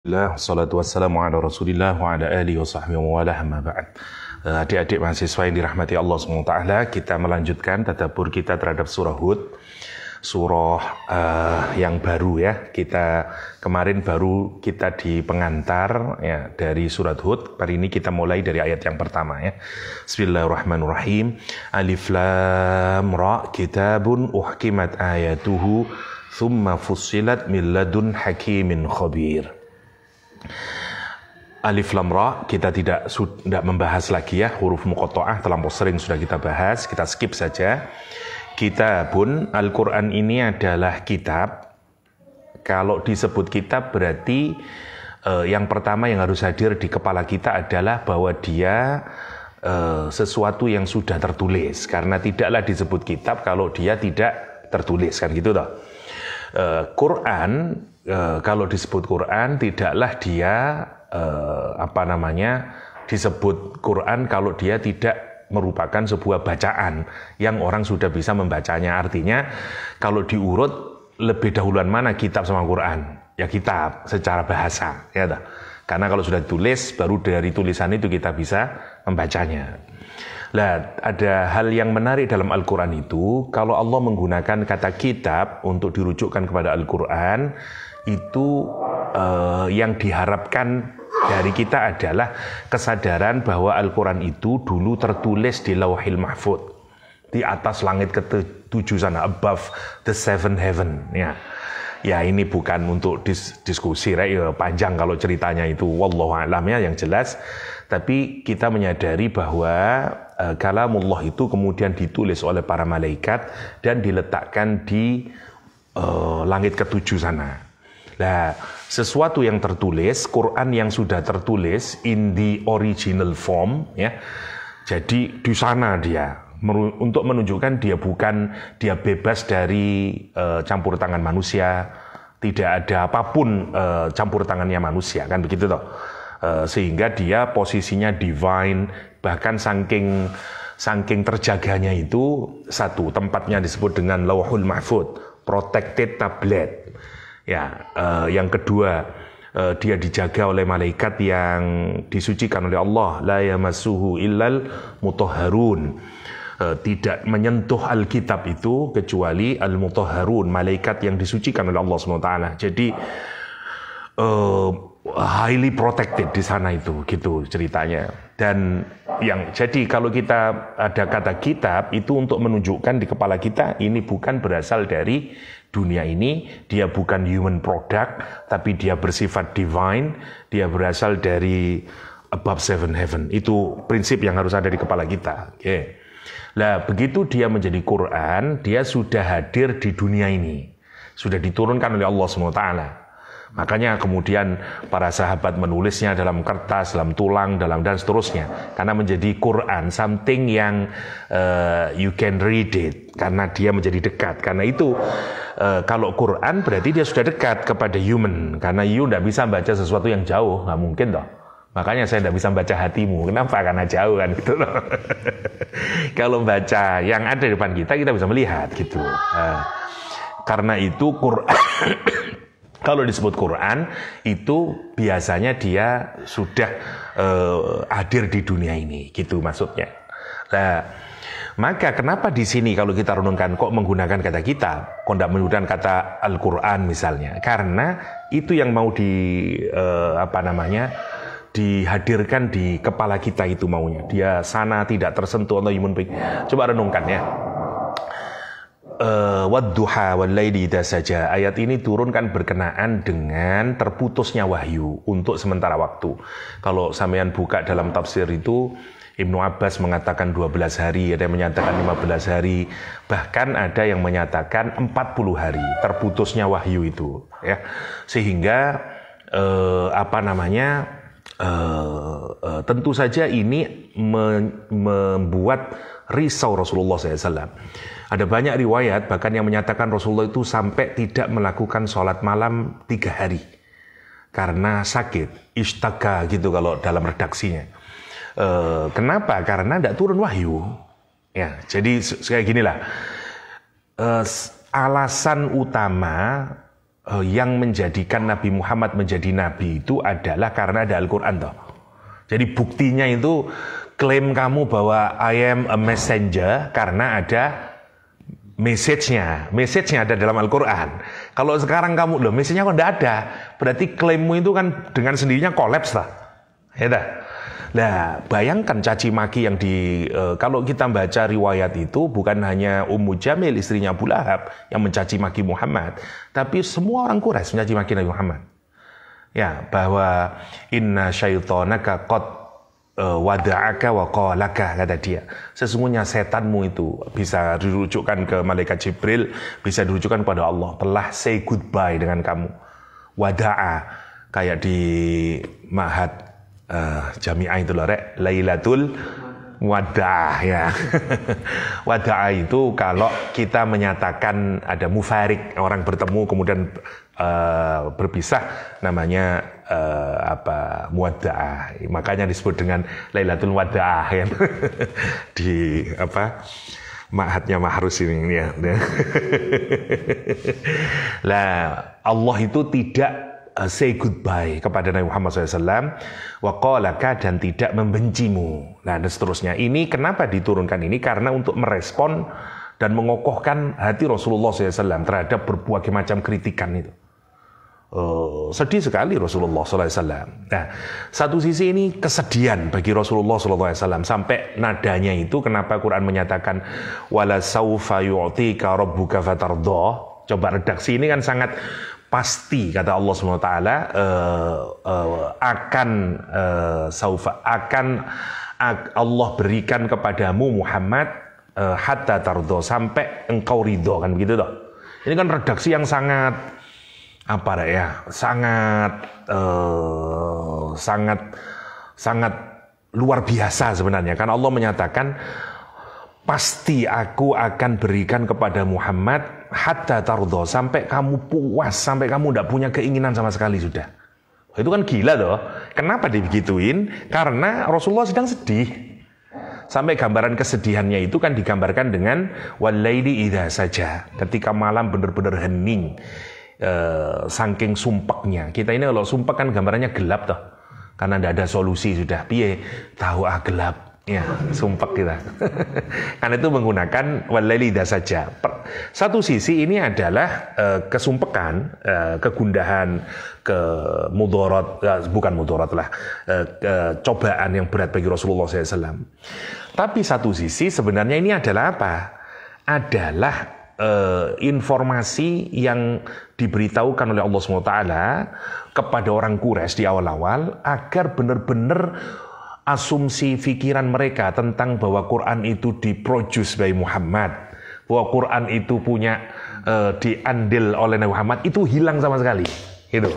Alhamdulillah, salatu wassalamu ala rasulillah wa ala alihi wa sahbihi wa ala hama ba'd. Eh, adik-adik mahasiswa yang dirahmati Allah SWT, kita melanjutkan tadabur kita terhadap surah Hud. Surah uh, yang baru ya, kita kemarin baru kita di pengantar ya, dari surat Hud. Hari ini kita mulai dari ayat yang pertama ya. Bismillahirrahmanirrahim. Alif lam ra kitabun uhkimat ayatuhu thumma fussilat min ladun hakimin khabir. Alif lam ra kita tidak tidak membahas lagi ya huruf muqatta'ah terlalu sering sudah kita bahas, kita skip saja. kita pun Al-Qur'an ini adalah kitab. Kalau disebut kitab berarti eh, yang pertama yang harus hadir di kepala kita adalah bahwa dia eh, sesuatu yang sudah tertulis karena tidaklah disebut kitab kalau dia tidak tertulis kan gitu toh. Eh, Quran e, kalau disebut Quran tidaklah dia e, apa namanya disebut Quran kalau dia tidak merupakan sebuah bacaan yang orang sudah bisa membacanya. Artinya kalau diurut lebih dahuluan mana kitab sama Quran? Ya kitab secara bahasa, ya Karena kalau sudah ditulis baru dari tulisan itu kita bisa membacanya. lah ada hal yang menarik dalam Al-Quran itu, kalau Allah menggunakan kata kitab untuk dirujukkan kepada Al-Quran, itu eh, yang diharapkan dari kita adalah kesadaran bahwa Al-Quran itu dulu tertulis di Lauhil Mahfud di atas langit ketujuh sana above the seven heaven ya ya ini bukan untuk dis diskusi right? Ya, panjang kalau ceritanya itu wallahu ya yang jelas tapi kita menyadari bahwa uh, kalamullah itu kemudian ditulis oleh para malaikat dan diletakkan di uh, langit ketujuh sana Nah, sesuatu yang tertulis, Quran yang sudah tertulis in the original form, ya. Jadi di sana dia untuk menunjukkan dia bukan dia bebas dari uh, campur tangan manusia, tidak ada apapun uh, campur tangannya manusia, kan begitu toh. Uh, sehingga dia posisinya divine, bahkan saking saking terjaganya itu satu tempatnya disebut dengan lauhul mahfud, protected tablet Ya, uh, yang kedua uh, dia dijaga oleh malaikat yang disucikan oleh Allah la yamassuhu illal mutahharun uh, tidak menyentuh Alkitab itu kecuali al-mutahharun malaikat yang disucikan oleh Allah SWT jadi uh, highly protected di sana itu gitu ceritanya dan yang jadi kalau kita ada kata kitab itu untuk menunjukkan di kepala kita ini bukan berasal dari dunia ini, dia bukan human product, tapi dia bersifat divine, dia berasal dari above seven heaven. Itu prinsip yang harus ada di kepala kita. Oke. Okay. Nah, begitu dia menjadi Quran, dia sudah hadir di dunia ini. Sudah diturunkan oleh Allah SWT. Makanya kemudian para sahabat menulisnya dalam kertas, dalam tulang, dalam dan seterusnya. Karena menjadi Quran, something yang uh, you can read it. Karena dia menjadi dekat. Karena itu uh, kalau Quran berarti dia sudah dekat kepada human. Karena you tidak bisa baca sesuatu yang jauh, nggak mungkin toh. Makanya saya tidak bisa baca hatimu. Kenapa? Karena jauh kan gitu loh. kalau baca yang ada di depan kita, kita bisa melihat gitu. Uh, karena itu Quran Kalau disebut Quran itu biasanya dia sudah uh, hadir di dunia ini, gitu maksudnya. Nah, maka kenapa di sini kalau kita renungkan kok menggunakan kata kita, kok tidak menggunakan kata Al-Qur'an misalnya? Karena itu yang mau di uh, apa namanya? dihadirkan di kepala kita itu maunya. Dia sana tidak tersentuh atau imun Coba renungkan ya uh, wadduha walaili saja. Ayat ini turun kan berkenaan dengan terputusnya wahyu untuk sementara waktu. Kalau sampean buka dalam tafsir itu Ibnu Abbas mengatakan 12 hari, ada yang menyatakan 15 hari, bahkan ada yang menyatakan 40 hari terputusnya wahyu itu ya. Sehingga uh, apa namanya? Uh, uh, tentu saja ini me membuat risau Rasulullah SAW. Ada banyak riwayat bahkan yang menyatakan Rasulullah itu sampai tidak melakukan sholat malam tiga hari karena sakit, istaga gitu kalau dalam redaksinya. E, kenapa? Karena tidak turun wahyu. Ya, jadi kayak ginilah. E, alasan utama e, yang menjadikan Nabi Muhammad menjadi nabi itu adalah karena ada Al-Qur'an toh. Jadi buktinya itu klaim kamu bahwa I am a messenger karena ada message-nya. Message-nya ada dalam Al-Quran. Kalau sekarang kamu, loh message-nya kok tidak ada. Berarti klaimmu itu kan dengan sendirinya kolaps lah. Ya dah. Nah, bayangkan caci maki yang di e, kalau kita baca riwayat itu bukan hanya Ummu Jamil istrinya Abu Lahab yang mencaci maki Muhammad, tapi semua orang Quraisy mencaci maki Nabi Muhammad. Ya, bahwa inna syaitonaka qad Eh, wada'aka wa qalaka kata dia. Sesungguhnya setanmu itu bisa dirujukkan ke malaikat Jibril, bisa dirujukkan kepada Allah, telah say goodbye dengan kamu. Wada'a kayak di Mahat uh, eh, Jami'ah itu lho rek, Lailatul wadah ya. wadah itu kalau kita menyatakan ada mufarik, orang bertemu kemudian uh, berpisah namanya uh, apa? muadah Makanya disebut dengan Lailatul Wadah ya. di apa? Mahatnya maharus ini ya. Lah Allah itu tidak Uh, say goodbye kepada Nabi Muhammad SAW. Wakolaka dan tidak membencimu. Nah dan seterusnya. Ini kenapa diturunkan ini? Karena untuk merespon dan mengokohkan hati Rasulullah SAW terhadap berbagai macam kritikan itu. Uh, sedih sekali Rasulullah SAW. Nah, satu sisi ini kesedihan bagi Rasulullah SAW sampai nadanya itu kenapa Quran menyatakan wala saufa yu'tika rabbuka fatardoh. Coba redaksi ini kan sangat pasti kata Allah Subhanahu wa taala eh, eh, akan uh, eh, saufa akan uh, Allah berikan kepadamu Muhammad uh, hatta tardo sampai engkau ridho kan begitu toh. Ini kan redaksi yang sangat apa ya? sangat uh, sangat sangat luar biasa sebenarnya kan Allah menyatakan pasti aku akan berikan kepada Muhammad hatta tardo sampai kamu puas sampai kamu tidak punya keinginan sama sekali sudah itu kan gila loh kenapa dibegituin karena Rasulullah sedang sedih sampai gambaran kesedihannya itu kan digambarkan dengan walaili idha saja ketika malam benar-benar hening e, saking sumpeknya kita ini kalau sumpek kan gambarannya gelap toh karena tidak ada solusi sudah piye tahu ah gelap Ya, sumpah kita. Karena itu menggunakan walelida saja. satu sisi ini adalah e, kesumpekan, e, kegundahan, ke mudorot, e, eh, bukan mudorot lah, e, e, cobaan yang berat bagi Rasulullah SAW. Tapi satu sisi sebenarnya ini adalah apa? Adalah e, informasi yang diberitahukan oleh Allah SWT kepada orang Quraisy di awal-awal agar benar-benar asumsi fikiran mereka tentang bahwa Quran itu diproduce by Muhammad, bahwa Quran itu punya uh, diandil oleh Nabi Muhammad itu hilang sama sekali, gitu.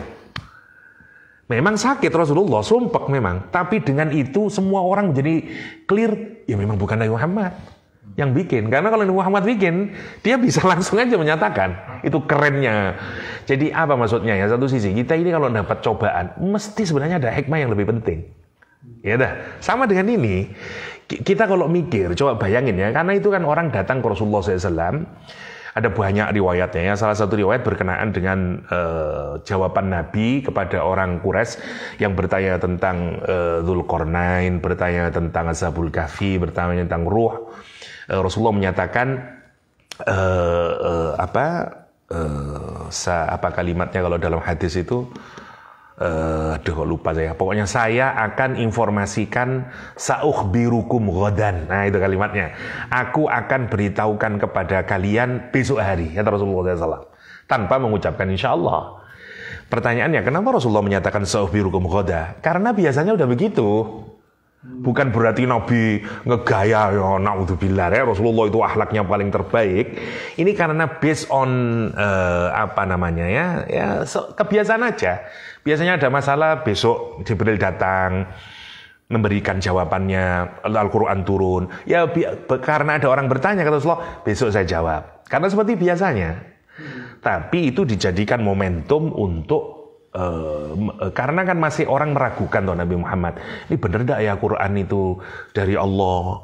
Memang sakit Rasulullah, sumpah memang. Tapi dengan itu semua orang menjadi clear, ya memang bukan Nabi Muhammad yang bikin. Karena kalau Nabi Muhammad bikin, dia bisa langsung aja menyatakan. Itu kerennya. Jadi apa maksudnya ya? Satu sisi, kita ini kalau dapat cobaan, mesti sebenarnya ada hikmah yang lebih penting. Ya dah. Sama dengan ini, kita kalau mikir, coba bayangin ya, karena itu kan orang datang ke Rasulullah SAW, ada banyak riwayatnya ya. Salah satu riwayat berkenaan dengan e, jawaban Nabi kepada orang Quraisy yang bertanya tentang uh, Dzulqarnain, bertanya tentang Ashabul Kahfi, bertanya tentang ruh. E, Rasulullah menyatakan e, e, apa e, sa apa kalimatnya kalau dalam hadis itu uh, aduh lupa saya. Pokoknya saya akan informasikan sauh birukum godan. Nah itu kalimatnya. Aku akan beritahukan kepada kalian besok hari ya Rasulullah SAW tanpa mengucapkan insya Allah. Pertanyaannya, kenapa Rasulullah menyatakan sauh birukum goda? Karena biasanya udah begitu. Bukan berarti Nabi ngegaya ya naudzubillah ya Rasulullah itu akhlaknya paling terbaik. Ini karena based on uh, apa namanya ya, ya so, kebiasaan aja. Biasanya ada masalah, besok Jibril datang, memberikan jawabannya, Al-Quran turun. Ya karena ada orang bertanya kata Rasulullah, besok saya jawab. Karena seperti biasanya. Tapi itu dijadikan momentum untuk Uh, karena kan masih orang meragukan tuh Nabi Muhammad ini bener tidak ya Quran itu dari Allah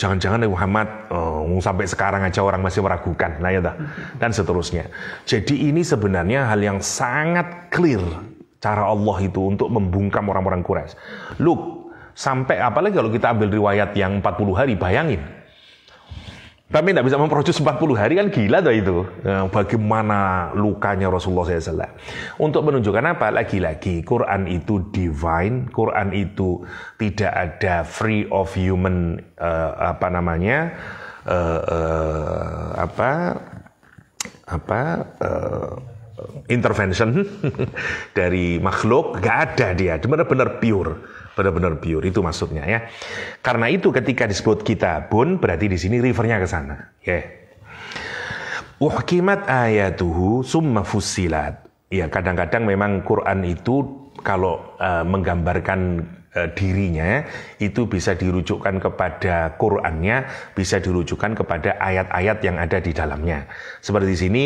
jangan-jangan Nabi Muhammad uh, sampai sekarang aja orang masih meragukan nah ya dah dan seterusnya jadi ini sebenarnya hal yang sangat clear cara Allah itu untuk membungkam orang-orang Quraisy. Look, sampai apalagi kalau kita ambil riwayat yang 40 hari, bayangin. Tapi tidak bisa memproduksi 40 hari kan gila tuh itu. Ya, bagaimana lukanya Rasulullah SAW. Untuk menunjukkan apa? Lagi-lagi Quran itu divine. Quran itu tidak ada free of human uh, apa namanya uh, uh, apa apa intervention dari makhluk gak ada dia benar-benar pure benar-benar pure itu maksudnya ya karena itu ketika disebut kita pun berarti di sini rivernya ke sana ya yeah. uhkimat ayatuhu summa fusilat ya kadang-kadang memang Quran itu kalau uh, menggambarkan Eh, dirinya itu bisa dirujukkan kepada Qurannya, bisa dirujukkan kepada ayat-ayat yang ada di dalamnya. Seperti di sini,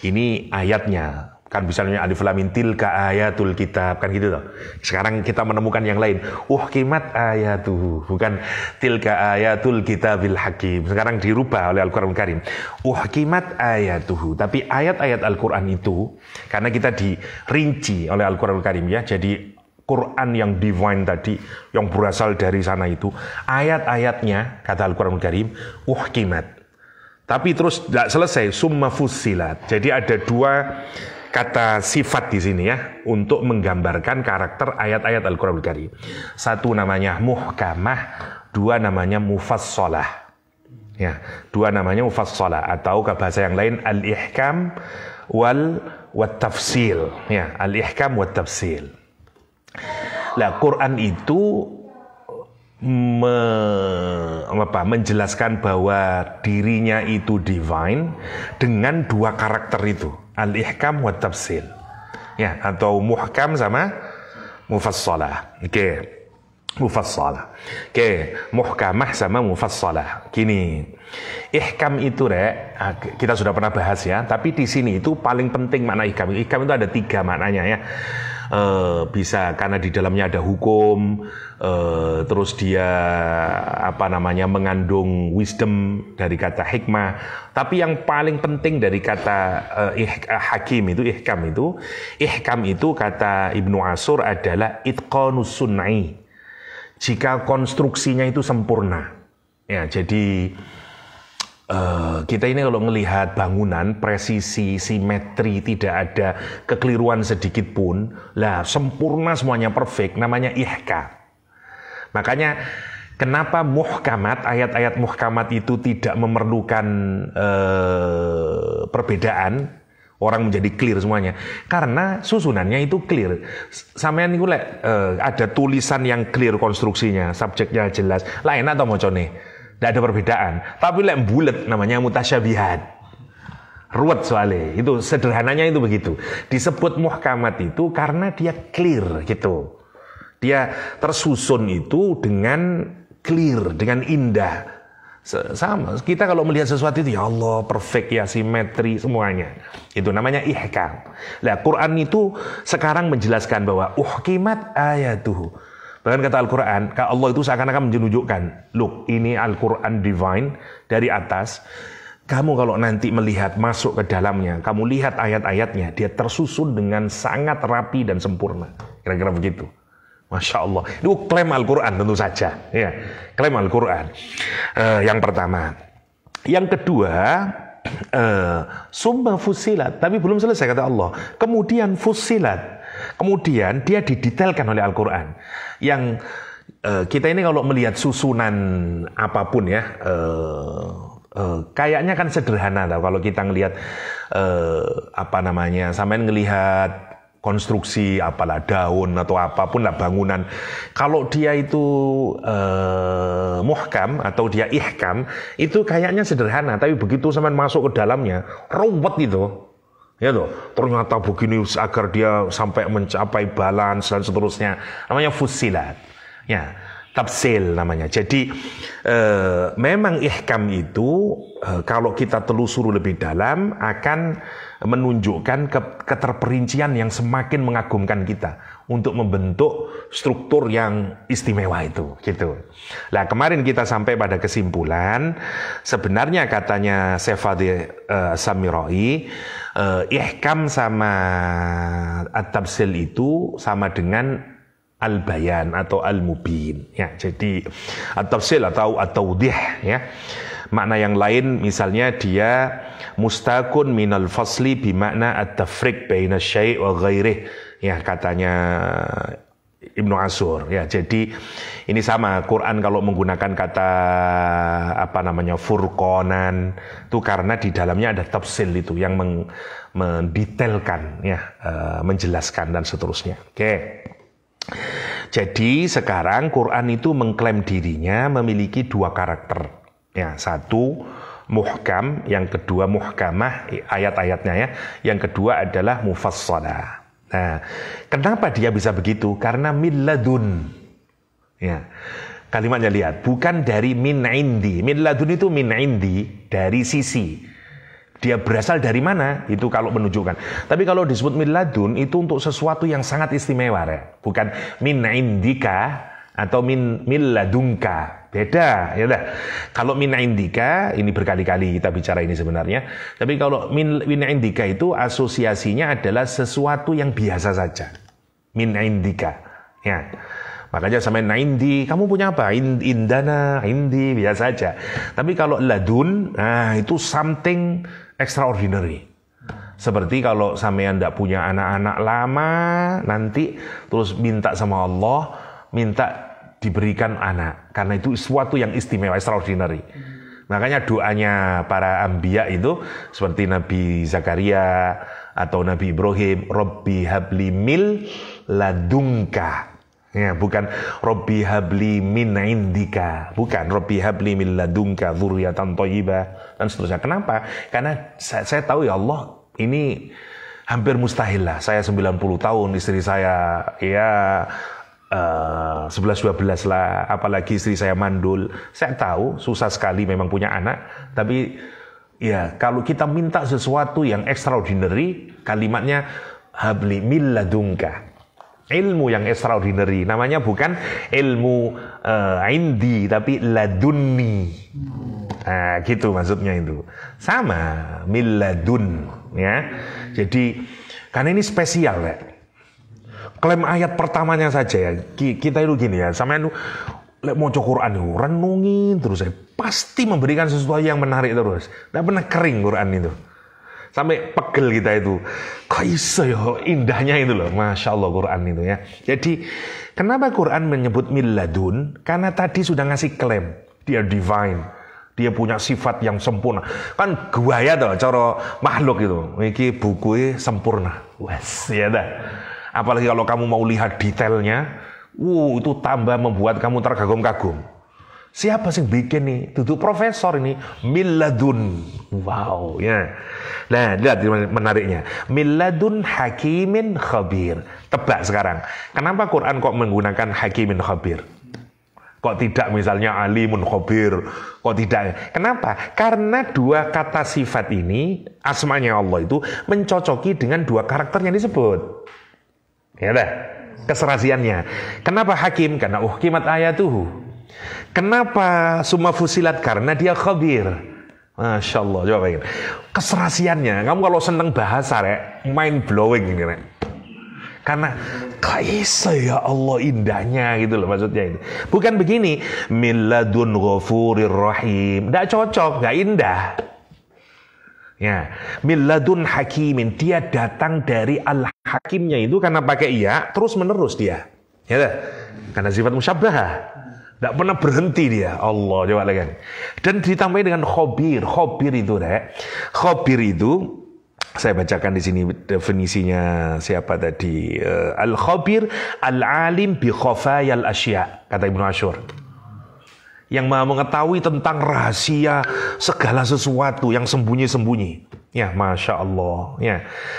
ini ayatnya. Kan misalnya alif lamin tilka ayatul kitab kan gitu loh. Sekarang kita menemukan yang lain. Uh kimat ayatuhu bukan tilka ayatul kitabil hakim. Sekarang dirubah oleh Al-Qur'an Karim. kimat ayatuhu. Tapi ayat-ayat Al-Qur'an itu karena kita dirinci oleh Al-Qur'an Karim ya. Jadi Quran yang divine tadi yang berasal dari sana itu ayat-ayatnya kata Al-Qur'anul Karim uhkimat. Tapi terus tidak selesai summa fusilat. Jadi ada dua kata sifat di sini ya untuk menggambarkan karakter ayat-ayat Al-Qur'anul Karim. Satu namanya muhkamah, dua namanya mufassalah. Ya, dua namanya mufassalah atau ke bahasa yang lain al-ihkam wal wat tafsil ya al-ihkam wat tafsil. Lah Quran itu me, apa, menjelaskan bahwa dirinya itu divine dengan dua karakter itu, al-ihkam wa tafsil. Ya, atau muhkam sama mufassalah. Oke. Okay. Mufassalah. Oke, okay. muhkamah sama mufassalah. Gini. Ihkam itu rek, ah, kita sudah pernah bahas ya, tapi di sini itu paling penting makna ihkam. Ihkam itu ada tiga maknanya ya Eh, bisa karena di dalamnya ada hukum, uh, terus dia apa namanya mengandung wisdom dari kata hikmah. Tapi yang paling penting dari kata uh, eh, ih, uh, hakim itu ihkam itu, ihkam itu kata Ibnu Asur adalah itqanus Jika konstruksinya itu sempurna. Ya, jadi Uh, kita ini kalau melihat bangunan presisi simetri tidak ada kekeliruan sedikit pun lah sempurna semuanya perfect namanya ihka makanya kenapa muhkamat ayat-ayat muhkamat itu tidak memerlukan uh, perbedaan orang menjadi clear semuanya karena susunannya itu clear sampean niku lek uh, ada tulisan yang clear konstruksinya subjeknya jelas lah enak atau mocone tidak ada perbedaan. Tapi lek bulat namanya mutasyabihat. Ruwet soalnya, itu sederhananya itu begitu. Disebut muhkamat itu karena dia clear gitu. Dia tersusun itu dengan clear, dengan indah. Sama, kita kalau melihat sesuatu itu ya Allah perfect ya simetri semuanya. Itu namanya ihkam. Nah Quran itu sekarang menjelaskan bahwa uhkimat ayatuhu Bahkan kata Al-Quran, Allah itu seakan-akan menunjukkan, look ini Al-Quran divine dari atas, kamu kalau nanti melihat masuk ke dalamnya, kamu lihat ayat-ayatnya, dia tersusun dengan sangat rapi dan sempurna. Kira-kira begitu. Masya Allah. Itu klaim Al-Quran tentu saja. Ya, klaim Al-Quran. Uh, yang pertama. Yang kedua, uh, summa fusilat. Tapi belum selesai kata Allah. Kemudian fusilat Kemudian dia didetailkan oleh Al-Quran. Yang eh, kita ini kalau melihat susunan apapun ya, eh, eh, kayaknya kan sederhana lah kalau kita ngelihat eh, apa namanya, sampai ngelihat konstruksi apalah daun atau apapun lah bangunan kalau dia itu eh, muhkam atau dia ihkam itu kayaknya sederhana tapi begitu sama masuk ke dalamnya ruwet itu ya toh ternyata begini agar dia sampai mencapai balance dan seterusnya namanya fusilat ya tafsil namanya jadi e, memang ihkam itu e, kalau kita telusuri lebih dalam akan menunjukkan ke, keterperincian yang semakin mengagumkan kita untuk membentuk struktur yang istimewa itu gitu. Nah kemarin kita sampai pada kesimpulan sebenarnya katanya Sefadi uh, Samiroi uh, ihkam sama at-tafsil itu sama dengan al-bayan atau al-mubin ya. Jadi at-tafsil atau at-tawdih ya. Makna yang lain misalnya dia mustakun minal fasli bimakna at-tafriq baina syai' wa ghairih ya katanya Ibnu Asur ya. Jadi ini sama Quran kalau menggunakan kata apa namanya furqonan itu karena di dalamnya ada tafsir itu yang meng, mendetailkan ya, e, menjelaskan dan seterusnya. Oke. Jadi sekarang Quran itu mengklaim dirinya memiliki dua karakter. Ya, satu muhkam, yang kedua muhkamah ayat-ayatnya ya. Yang kedua adalah mufassalah. Nah, kenapa dia bisa begitu? Karena milladun. Ya. Kalimatnya lihat, bukan dari min indi. Milladun itu min indi dari sisi. Dia berasal dari mana? Itu kalau menunjukkan. Tapi kalau disebut milladun itu untuk sesuatu yang sangat istimewa, ya. Bukan min indika atau min milladunka. Beda, ya udah. Kalau min indika ini berkali-kali kita bicara ini sebenarnya. Tapi kalau min, min indika itu asosiasinya adalah sesuatu yang biasa saja. Min indika. Ya. Makanya sampai naindi, kamu punya apa? Indana, indi, biasa saja. Tapi kalau ladun, nah itu something extraordinary. Seperti kalau sampean anda punya anak-anak lama, nanti terus minta sama Allah, minta diberikan anak karena itu sesuatu yang istimewa extraordinary. Makanya doanya para ambia itu seperti Nabi Zakaria atau Nabi Ibrahim, Robbi habli mil ladungka. Ya, bukan Robbi habli min indika, bukan Robbi habli mil ladungka zuriatan toyiba dan seterusnya. Kenapa? Karena saya, saya tahu ya Allah ini hampir mustahil lah. Saya 90 tahun, istri saya ya Eh, sebelas dua belas lah, apalagi istri saya mandul. Saya tahu susah sekali memang punya anak, tapi ya kalau kita minta sesuatu yang extraordinary, kalimatnya habli milladunka. Ilmu yang extraordinary, namanya bukan ilmu uh, indi, tapi laduni. Nah, gitu maksudnya itu. Sama milladun, ya. Jadi karena ini spesial, ya klaim ayat pertamanya saja ya. Kita itu gini ya, sampean lek mau Quran itu renungin terus saya Pasti memberikan sesuatu yang menarik terus. Tidak pernah kering Quran itu. Sampai pegel kita itu. Kaisa iso ya indahnya itu loh. Masya Allah Quran itu ya. Jadi kenapa Quran menyebut miladun? Karena tadi sudah ngasih klaim. Dia divine dia punya sifat yang sempurna kan ya toh, cara makhluk itu ini buku sempurna wes ya dah Apalagi kalau kamu mau lihat detailnya, uh itu tambah membuat kamu terkagum-kagum. Siapa sih bikin nih? Duduk profesor ini Miladun. Wow, ya. Nah, lihat menariknya. Miladun hakimin khabir. Tebak sekarang. Kenapa Quran kok menggunakan hakimin khabir? Kok tidak misalnya alimun khabir? Kok tidak? Kenapa? Karena dua kata sifat ini, asmanya Allah itu mencocoki dengan dua karakter yang disebut. Ya dah, keserasiannya. Kenapa hakim? Karena uhkimat ayatuhu. Kenapa summa fusilat? Karena dia khabir. Masya Allah, coba bayangin. Keserasiannya, kamu kalau seneng bahasa, rek, mind blowing ini, rek. Karena kaisa ya Allah indahnya gitu loh maksudnya ini Bukan begini, miladun ghafurir rahim. Tidak cocok, nggak indah. Ya, miladun hakimin. Dia datang dari al hakimnya itu karena pakai iya terus menerus dia. Ya, karena sifat musyabbah. Tidak pernah berhenti dia. Allah coba lagi. Dan ditambahin dengan khobir. Khobir itu, Rek. Khobir itu saya bacakan di sini definisinya siapa tadi eh, al khobir al alim bi al asya kata Ibnu ashur yang mau mengetahui tentang rahasia segala sesuatu yang sembunyi-sembunyi. Ya, masya Allah. Ya,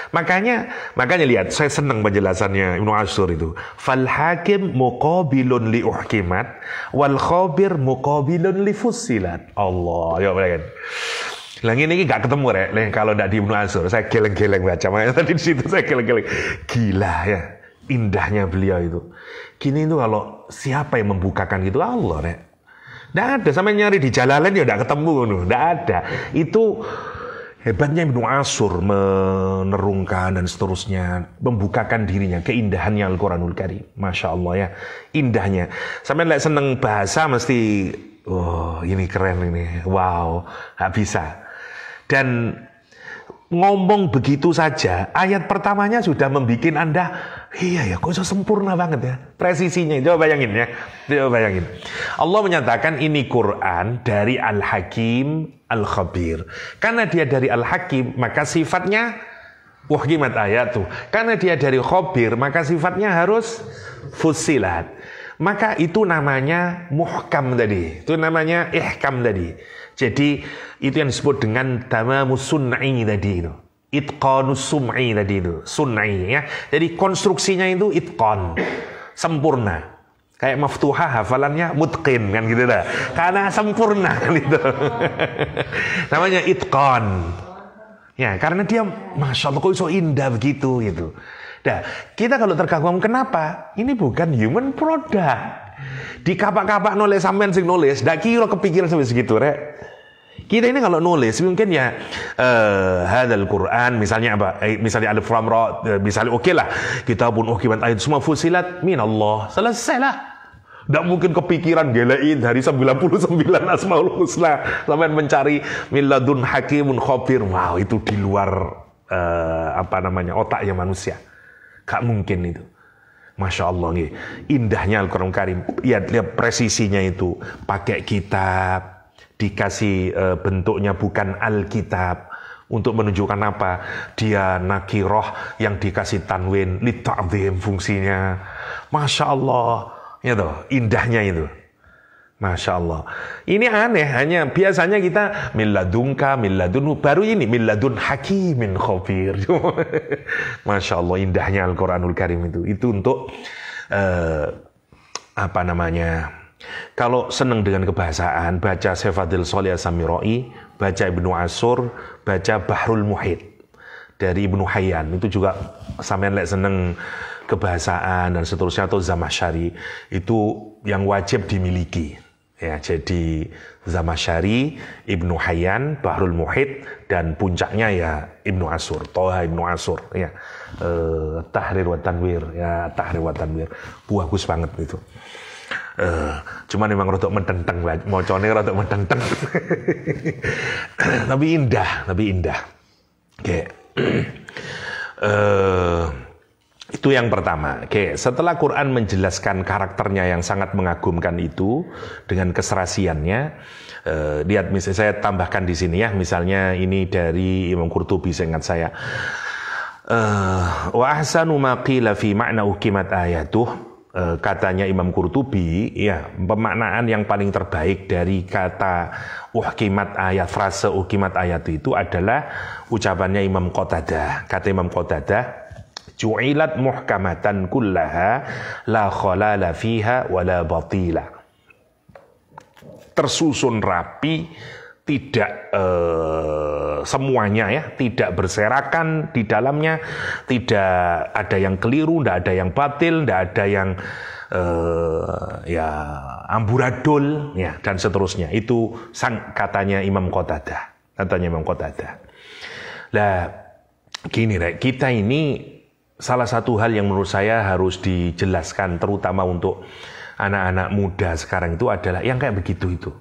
makanya, makanya lihat, saya senang penjelasannya Ibnu Asyur itu. Fal hakim muqabilun li uhkimat, wal khabir muqabilun li fusilat. Allah, ya kan? Lagi ini gak ketemu rek, kalau tidak di Ibnu Asyur, saya geleng-geleng baca. Makanya tadi di situ saya geleng-geleng. Gila ya, indahnya beliau itu. Kini itu kalau siapa yang membukakan gitu Allah rek. Tidak ada, sampai nyari di jalanan ya udah ketemu, tidak ada. Itu hebatnya Ibnu Asur menerungkan dan seterusnya, membukakan dirinya, keindahannya Al-Quranul Karim. Masya Allah ya, indahnya. Sampai lihat seneng bahasa mesti, oh ini keren ini, wow, nggak bisa. Dan ngomong begitu saja, ayat pertamanya sudah membuat Anda, iya ya, kok sempurna banget ya. Presisinya, coba bayangin ya. Coba bayangin. Allah menyatakan ini Quran dari Al-Hakim Al-Khabir. Karena dia dari Al-Hakim, maka sifatnya Wah gimat ayat tuh. Karena dia dari khobir, maka sifatnya harus fusilat. Maka itu namanya muhkam tadi. Itu namanya ihkam tadi. Jadi itu yang disebut dengan tamamu sun'i tadi itu. Itqanus sum'i tadi itu. Sun'i ya. Jadi konstruksinya itu itqan. Sempurna. Kayak maftuha hafalannya mutqin kan gitu dah. Karena sempurna kan itu Namanya itqan. Ya, karena dia masya Allah kok so indah begitu gitu. Nah, kita kalau terkagum kenapa? Ini bukan human product. Di kapak-kapak nulis sampean sing nulis, ndak kira kepikiran sampai segitu, rek. Kita ini kalau nulis mungkin ya eh hadal Quran misalnya apa? Eh, misalnya alif lam ra eh, misalnya oke okay lah. pun ukibat ayat semua fusilat min Allah. Selesai lah. Tidak mungkin kepikiran gelein dari 99 asmaul husna sampai mencari miladun hakimun khabir. Wow, itu di luar uh, apa namanya otak otaknya manusia. Gak mungkin itu. Masya Allah nih, indahnya Al-Quran Karim. Ya, lihat presisinya itu. Pakai kitab, dikasih e, bentuknya bukan Alkitab. Untuk menunjukkan apa? Dia roh yang dikasih tanwin, lita'zim fungsinya. Masya Allah, ya tuh indahnya itu. Masya Allah. Ini aneh, hanya biasanya kita miladunka, miladun, baru ini miladun hakimin khobir. Masya Allah, indahnya Al-Quranul Karim itu. Itu untuk, uh, apa namanya, kalau senang dengan kebahasaan, baca Sefadil Soliya Samiroi, baca Ibnu Asur, baca Bahrul Muhid. Dari Ibnu Hayyan, itu juga sampean lek seneng kebahasaan dan seterusnya atau zamashari itu yang wajib dimiliki Ya, jadi Zamashari, Ibnu Hayyan, Bahrul Muhid, dan puncaknya ya Ibnu Asur, Toha Ibnu Asur, ya eh, Tahrir wa Tanwir, ya Tahrir wa Tanwir, bagus banget itu. Eh, cuman memang rotok mententeng, mocone rotok mententeng. tapi indah, tapi indah. Kayak eh itu yang pertama. Oke, setelah Quran menjelaskan karakternya yang sangat mengagumkan itu dengan keserasiannya, eh, lihat misalnya saya tambahkan di sini ya, misalnya ini dari Imam Qurtubi seingat saya. Eh, Wa ahsanu ma qila fi ma'na ukimat ayatuh eh, katanya Imam Qurtubi ya pemaknaan yang paling terbaik dari kata uhkimat ayat frase uhkimat ayat itu adalah ucapannya Imam Qatadah kata Imam Qatadah Ju'ilat muhkamatan kullaha la khalala fiha wa la batila. Tersusun rapi, tidak eh, semuanya ya, tidak berserakan di dalamnya, tidak ada yang keliru, tidak ada yang batil, tidak ada yang eh, ya amburadul ya dan seterusnya. Itu sang katanya Imam Qatadah, katanya Imam Qatadah. Lah gini rek, kita ini salah satu hal yang menurut saya harus dijelaskan terutama untuk anak-anak muda sekarang itu adalah yang kayak begitu itu.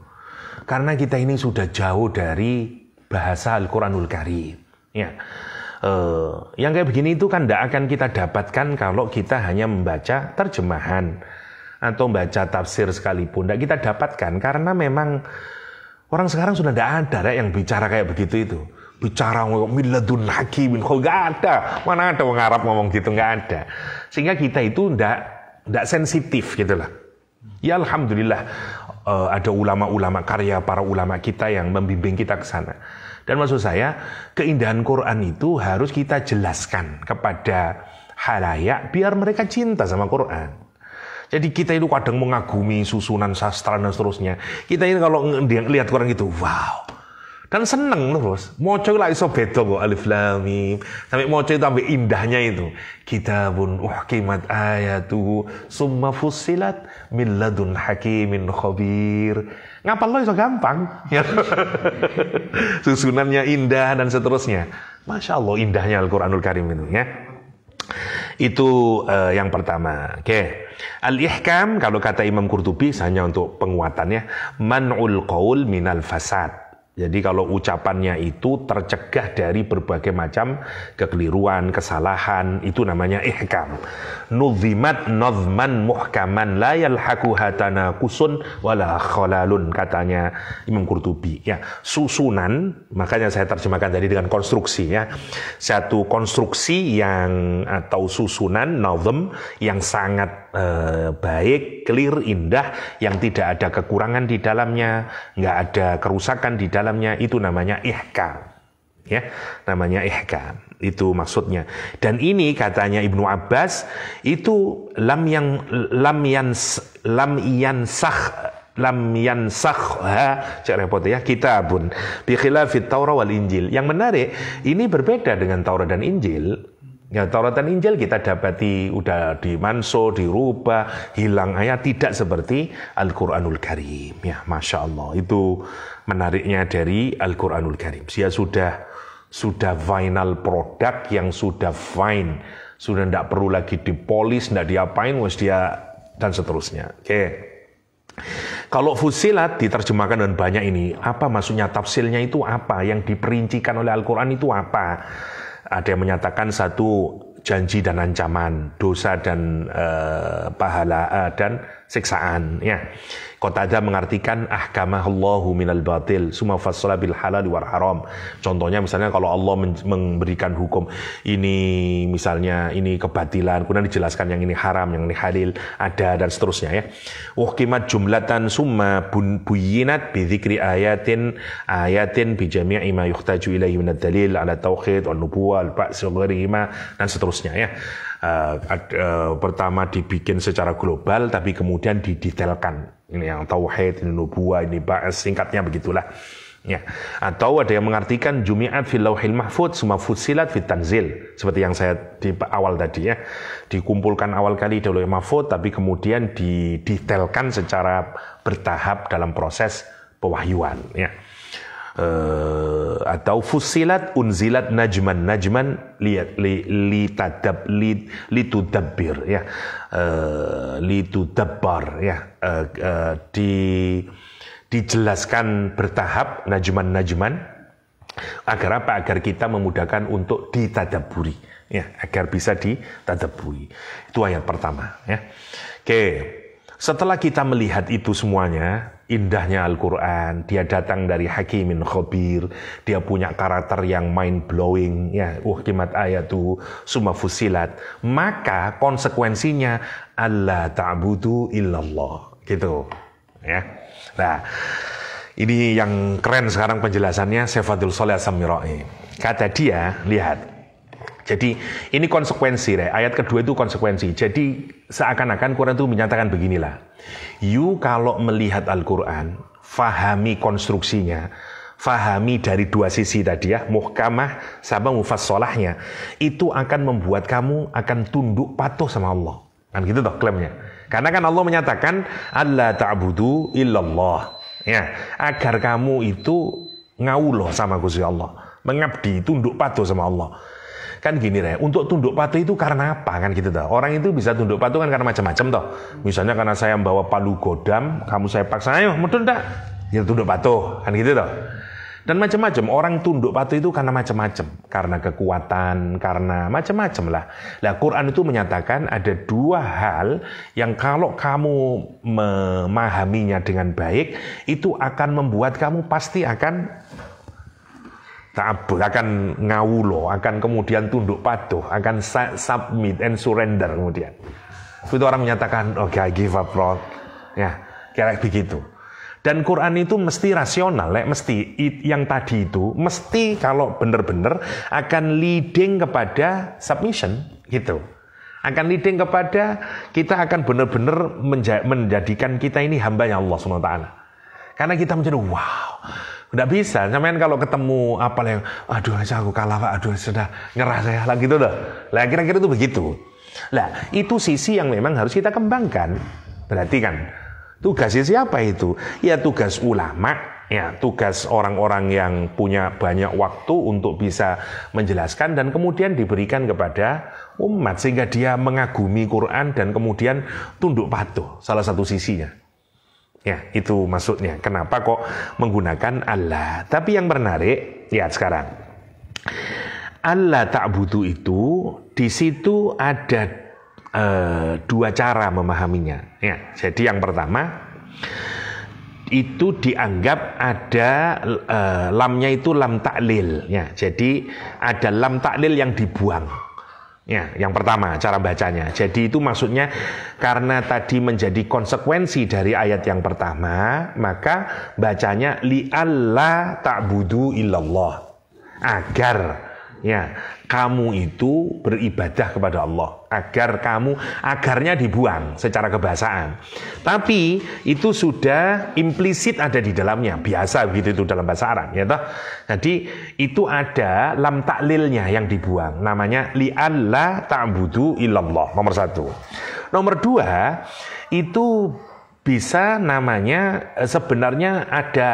Karena kita ini sudah jauh dari bahasa Al-Quranul Karim. Ya. Uh, yang kayak begini itu kan tidak akan kita dapatkan kalau kita hanya membaca terjemahan atau membaca tafsir sekalipun. Tidak kita dapatkan karena memang orang sekarang sudah tidak ada yang bicara kayak begitu itu bicara ngomong miladun hakimin kok gak ada mana ada orang Arab ngomong gitu nggak ada sehingga kita itu ndak ndak sensitif gitu lah ya alhamdulillah eh, ada ulama-ulama karya para ulama kita yang membimbing kita ke sana dan maksud saya keindahan Quran itu harus kita jelaskan kepada halayak biar mereka cinta sama Quran jadi kita itu kadang mengagumi susunan sastra dan seterusnya. Kita ini kalau lihat Quran itu, wow, Kan seneng loh bos. Moco lah iso beto kok alif lam mim. Sampai mau itu sampai indahnya itu. Kitabun uhkimat ayatuhu summa fusilat min ladun hakimin khobir, Ngapal lo iso gampang. Ya. Susunannya indah dan seterusnya. Masya Allah indahnya Al-Quranul Karim itu ya. Itu uh, yang pertama. Oke. Okay. Al-ihkam kalau kata Imam Qurtubi hanya untuk penguatannya man'ul qaul minal fasad jadi kalau ucapannya itu tercegah dari berbagai macam kekeliruan, kesalahan, itu namanya ihkam. Nuzimat nuzman, muhkaman la yalhaku hatana kusun wala kholalun, katanya Imam Qurtubi. Ya, susunan, makanya saya terjemahkan tadi dengan konstruksi ya. Satu konstruksi yang atau susunan nozm yang sangat eh, baik, clear, indah, yang tidak ada kekurangan di dalamnya, nggak ada kerusakan di dalamnya, dalamnya itu namanya ihkam ya namanya ihkam itu maksudnya dan ini katanya Ibnu Abbas itu lam yang lam yang lam sah lam ha cek repot ya kitabun bi khilafit Taurat wal Injil yang menarik ini berbeda dengan Taurat dan Injil Ya, Taurat Injil kita dapati udah dimanso, dirubah, hilang ayat tidak seperti Al-Qur'anul Karim. Ya, Masya Allah. Itu menariknya dari Al-Qur'anul Karim. Dia sudah sudah final produk yang sudah fine. Sudah tidak perlu lagi dipolis, tidak diapain, wes dia dan seterusnya. Oke. Kalau fusilat diterjemahkan dengan banyak ini, apa maksudnya tafsirnya itu apa? Yang diperincikan oleh Al-Quran itu apa? ada yang menyatakan satu janji dan ancaman, dosa dan uh, pahala uh, dan siksaan ya. Qatada mengartikan ahkamahullahu minal batil summa fassala bil halal war haram. Contohnya misalnya kalau Allah memberikan hukum ini misalnya ini kebatilan, kemudian dijelaskan yang ini haram, yang ini halal, ada dan seterusnya ya. Uhkimat jumlatan summa buyinat bi dzikri ayatin ayatin bi jami'i ma yuhtaju ilaihi min dalil ala tauhid wan nubuwah al ba'ts dan seterusnya ya uh, uh, pertama dibikin secara global tapi kemudian didetailkan ini yang tauhid ini nubuah ini bahas singkatnya begitulah ya atau ada yang mengartikan jumiat fil lauhil mahfud summa fusilat fit tanzil seperti yang saya di awal tadi ya dikumpulkan awal kali di lauhil mahfud tapi kemudian didetailkan secara bertahap dalam proses pewahyuan ya uh, atau fusilat unzilat najman najman lihat li, li tadab li litudabbir ya uh, litudabbar ya uh, uh, di dijelaskan bertahap najman najman agar apa agar kita memudahkan untuk ditadaburi ya agar bisa ditadaburi itu ayat pertama ya oke setelah kita melihat itu semuanya indahnya Al-Quran, dia datang dari Hakimin Khobir, dia punya karakter yang mind blowing, ya, uhkimat tuh, summa fusilat. Maka konsekuensinya Allah ta'budu illallah, gitu, ya. Nah, ini yang keren sekarang penjelasannya Sefadul Soleh Samiro'i. Kata dia, lihat, jadi ini konsekuensi, Re. ayat kedua itu konsekuensi. Jadi seakan-akan Quran itu menyatakan beginilah. You kalau melihat Al-Quran, fahami konstruksinya, fahami dari dua sisi tadi ya, muhkamah sama mufassolahnya, itu akan membuat kamu akan tunduk patuh sama Allah. Kan gitu toh klaimnya. Karena kan Allah menyatakan Allah ta'budu illallah. Ya, agar kamu itu ngawuloh sama Gusti Allah, mengabdi, tunduk patuh sama Allah kan gini ya untuk tunduk patuh itu karena apa kan gitu toh orang itu bisa tunduk patuh kan karena macam-macam toh misalnya karena saya membawa palu godam kamu saya paksa ayo mudun dah ya tunduk patuh kan gitu toh dan macam-macam orang tunduk patuh itu karena macam-macam karena kekuatan karena macam-macam lah lah Quran itu menyatakan ada dua hal yang kalau kamu memahaminya dengan baik itu akan membuat kamu pasti akan ta'abuh, akan ngawulo, akan kemudian tunduk patuh, akan submit and surrender kemudian. Itu orang menyatakan, oke oh, okay, I give up bro. Ya, kira-kira begitu. Dan Quran itu mesti rasional, like, mesti yang tadi itu mesti kalau benar-benar akan leading kepada submission gitu. Akan leading kepada kita akan benar-benar menjadikan kita ini hamba yang Allah SWT. Karena kita menjadi wow, Nggak bisa. Sampean kalau ketemu apa yang aduh saya aku kalah Pak, aduh sudah ngerah saya lah gitu loh. Lah kira-kira itu begitu. Lah, itu sisi yang memang harus kita kembangkan. Berarti kan tugasnya siapa itu? Ya tugas ulama, ya tugas orang-orang yang punya banyak waktu untuk bisa menjelaskan dan kemudian diberikan kepada umat sehingga dia mengagumi Quran dan kemudian tunduk patuh salah satu sisinya Ya, itu maksudnya. Kenapa kok menggunakan Allah? Tapi yang menarik, lihat sekarang. Allah tak butuh itu, di situ ada e, dua cara memahaminya. Ya, jadi yang pertama, itu dianggap ada e, lamnya itu lam taklil ya. Jadi ada lam taklil yang dibuang. Ya, yang pertama cara bacanya. Jadi itu maksudnya karena tadi menjadi konsekuensi dari ayat yang pertama, maka bacanya li'alla ta'budu illallah. Agar Ya, kamu itu beribadah kepada Allah agar kamu agarnya dibuang secara kebahasaan. Tapi itu sudah implisit ada di dalamnya, biasa begitu itu dalam bahasa Arab, ya toh. Jadi itu ada lam taklilnya yang dibuang, namanya li li'alla ta'budu illallah, nomor satu. Nomor dua, itu bisa namanya eh, sebenarnya ada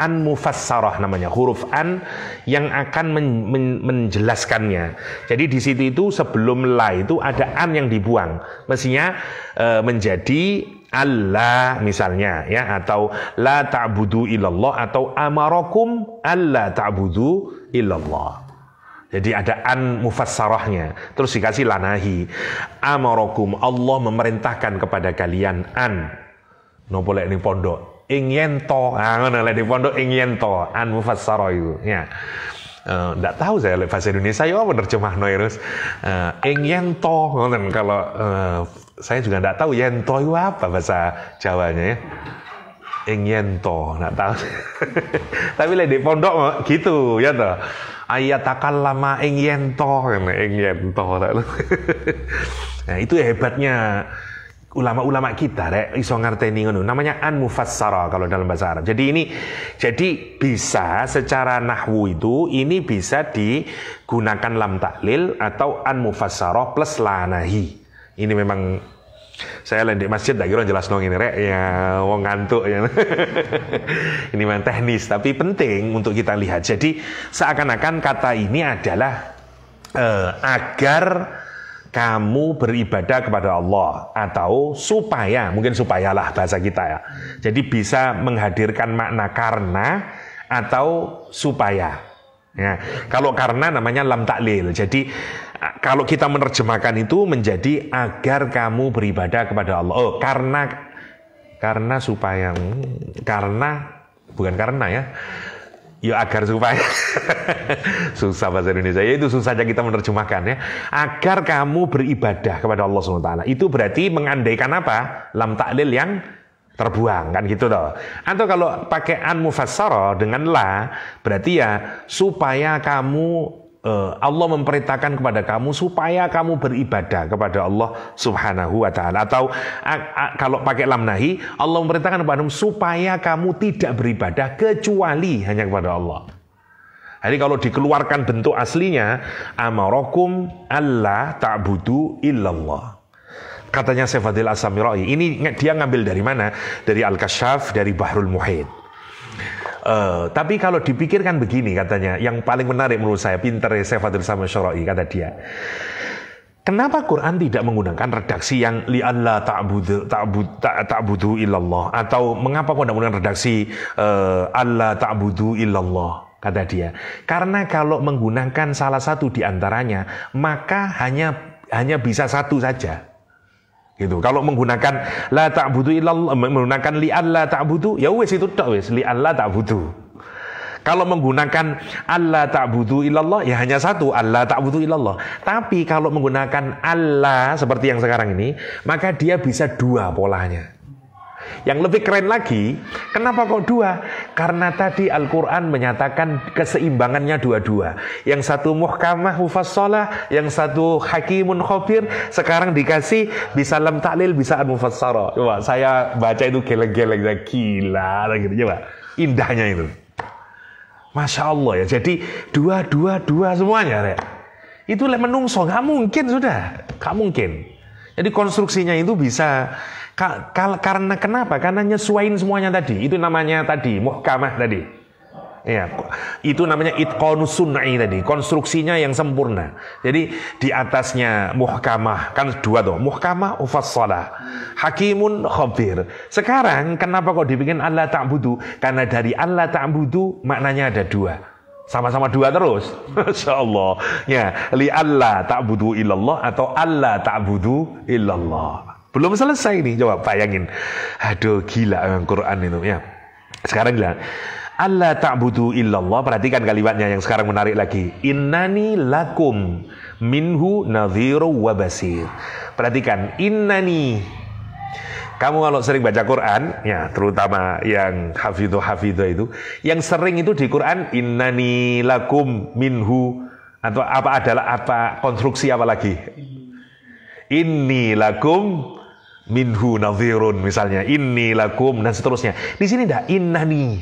an mufassarah namanya huruf an yang akan men, men, menjelaskannya. Jadi di situ itu sebelum la itu ada an yang dibuang. Mestinya e, menjadi Allah misalnya ya atau la ta'budu illallah atau amarakum alla ta'budu illallah. Jadi ada an mufassarahnya. Terus dikasih lanahi. Amarakum Allah memerintahkan kepada kalian an. Nopo lek ini pondok Ingento, ah ngono lek di pondok Ingento, anu an mufassara ya eh, ndak uh, tahu saya lek bahasa Indonesia yo ya apa terjemah ya terus uh, eh, ing yento kalau uh, saya juga ndak tahu Ingento itu apa bahasa Jawanya ya ing ndak tahu tapi lek di pondok gitu ya ayat takal lama Ingento, yento ing yento nah itu hebatnya ulama-ulama kita rek iso nih ngono namanya an mufassara kalau dalam bahasa Arab. Jadi ini jadi bisa secara nahwu itu ini bisa digunakan lam taklil atau an mufassara plus lanahi. Ini memang saya lain masjid dah kira jelas nong ini rek ya wong ngantuk ya. ini memang teknis tapi penting untuk kita lihat. Jadi seakan-akan kata ini adalah uh, agar kamu beribadah kepada Allah atau supaya mungkin supayalah bahasa kita ya. Jadi bisa menghadirkan makna karena atau supaya. Ya. Kalau karena namanya lam taklil. Jadi kalau kita menerjemahkan itu menjadi agar kamu beribadah kepada Allah. Oh, karena karena supaya hmm, karena bukan karena ya Ya agar supaya susah bahasa Indonesia ya itu susah saja kita menerjemahkan ya. Agar kamu beribadah kepada Allah SWT. Itu berarti mengandaikan apa? Lam taklil yang terbuang kan gitu loh Atau kalau pakai an mufassara dengan la berarti ya supaya kamu Eh, Allah memerintahkan kepada kamu supaya kamu beribadah kepada Allah Subhanahu wa taala atau a, a, kalau pakai nahi Allah memerintahkan kepada kamu supaya kamu tidak beribadah kecuali hanya kepada Allah. Jadi kalau dikeluarkan bentuk aslinya amarokum Allah ta'budu illallah katanya Syekh Fadil Asamirai. Ini dia ngambil dari mana? Dari Al-Kasyaf, dari Bahrul Muhid. Eh, tapi kalau dipikirkan begini katanya, yang paling menarik menurut saya pinter ya Sefatul Sama Syara'i kata dia. Kenapa Quran tidak menggunakan redaksi yang Li Allah ta'budu ta ilallah atau mengapa kok menggunakan redaksi uh, eh, tak ta'budu illallah kata dia. Karena kalau menggunakan salah satu di antaranya maka hanya hanya bisa satu saja gitu. Kalau menggunakan la ta'budu illallah eh, menggunakan li tak butuh ya wes itu tok wis li tak butuh Kalau menggunakan Allah butuh illallah ya hanya satu Allah butuh illallah. Tapi kalau menggunakan Allah seperti yang sekarang ini maka dia bisa dua polanya. Yang lebih keren lagi, kenapa kok dua? Karena tadi Al-Quran menyatakan keseimbangannya dua-dua. Yang satu muhkamah mufassalah, yang satu hakimun khobir. Sekarang dikasih bisa lam taklil, bisa al-mufassara. Coba saya baca itu geleng-geleng, gila. Gitu. Coba, indahnya itu. Masya Allah ya. Jadi dua, dua, dua semuanya. Ya. Itu menungso, nggak mungkin sudah. Nggak mungkin. Jadi konstruksinya itu bisa karena kenapa? Karena nyesuaiin semuanya tadi. Itu namanya tadi muhkamah tadi. Ya, itu namanya itqanus sunai tadi, konstruksinya yang sempurna. Jadi di atasnya muhkamah, kan dua tuh, muhkamah ufassalah. Hakimun khabir. Sekarang kenapa kok dibikin Allah ta'budu? Karena dari Allah ta'budu maknanya ada dua sama-sama dua terus. Masya Allah. Ya, li Allah tak butuh illallah atau Allah tak butuh illallah. Belum selesai nih, coba bayangin. Aduh, gila yang Quran itu ya. Sekarang bilang, Allah ta'budu illallah. Perhatikan kalimatnya yang sekarang menarik lagi. Innani lakum minhu nadhiru wabasir Perhatikan, innani. Kamu kalau sering baca Quran, ya terutama yang hafidhu hafidhu itu, yang sering itu di Quran, innani lakum minhu atau apa adalah apa konstruksi apa lagi? Inni lakum minhu nazirun misalnya ini lakum dan seterusnya di sini dah nih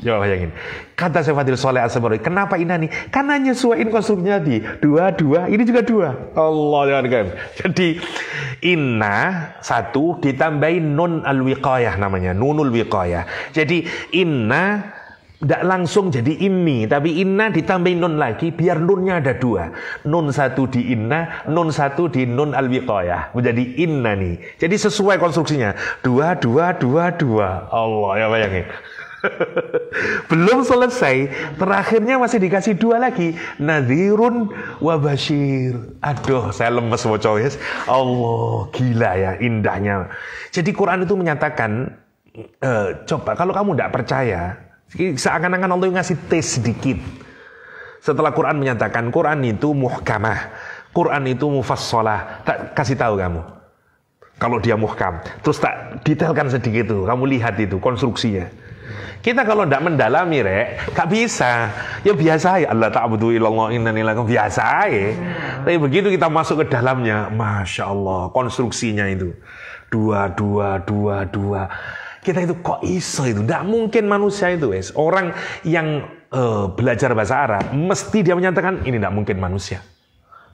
coba bayangin kata Fadil Soleh Asmarawi kenapa nih karena nyesuaiin konstruksinya di dua dua ini juga dua Allah jangan kan jadi inna satu ditambahin nun al wiqayah namanya nunul wiqayah jadi inna tidak langsung jadi ini, tapi inna ditambahin nun lagi, biar nunnya ada dua. Nun satu di inna, nun satu di nun al Menjadi inna nih. Jadi sesuai konstruksinya. Dua, dua, dua, dua. Allah ya bayangin. Belum selesai, terakhirnya masih dikasih dua lagi. Nadirun wa bashir. Aduh, saya lemes mau yes. Allah, gila ya indahnya. Jadi Quran itu menyatakan, Uh, coba kalau kamu tidak percaya, Seakan-akan Allah ngasih tes sedikit. Setelah Quran menyatakan Quran itu muhkamah, Quran itu mufassalah. Tak kasih tahu kamu. Kalau dia muhkam, terus tak detailkan sedikit tuh. Kamu lihat itu konstruksinya. Kita kalau tidak mendalami rek, gak bisa. Ya biasa ya Allah tak ta'budu ilallah innani lagi biasa ya. Tapi begitu kita masuk ke dalamnya, masya Allah konstruksinya itu dua dua dua dua kita itu kok iso itu? Tidak mungkin manusia itu, wes. Orang yang uh, belajar bahasa Arab, mesti dia menyatakan ini tidak mungkin manusia.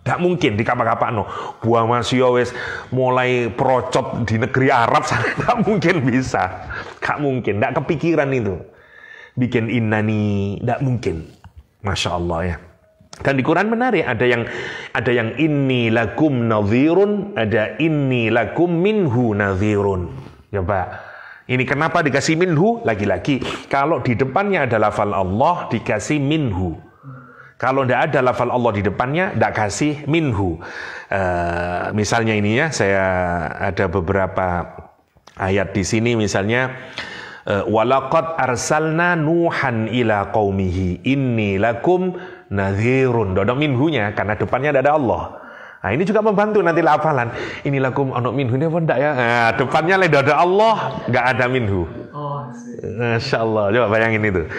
Tidak mungkin di kapak-kapak no. Buah masio wes mulai procot di negeri Arab sana tidak mungkin bisa. Tidak mungkin, tidak kepikiran itu. Bikin inani, tidak mungkin. Masya Allah ya. Dan di Quran menarik ada yang ada yang ini lagum nadhirun, ada ini lagum minhu nadhirun. Ya Pak. Ini kenapa dikasih minhu? Lagi-lagi, kalau di depannya ada lafal Allah, dikasih minhu. Kalau tidak ada lafal Allah di depannya, tidak kasih minhu. Uh, misalnya ini ya, saya ada beberapa ayat di sini misalnya, eh, walakat arsalna nuhan ila qaumihi ini lakum nadhirun. Dodok minhunya, karena depannya ada Allah. Nah, ini juga membantu nanti lafalan Inilah kum anu minhu ini apa enggak ya? Nah, depannya ledo ada Allah, enggak ada minhu. Oh, Masya Allah, coba bayangin itu.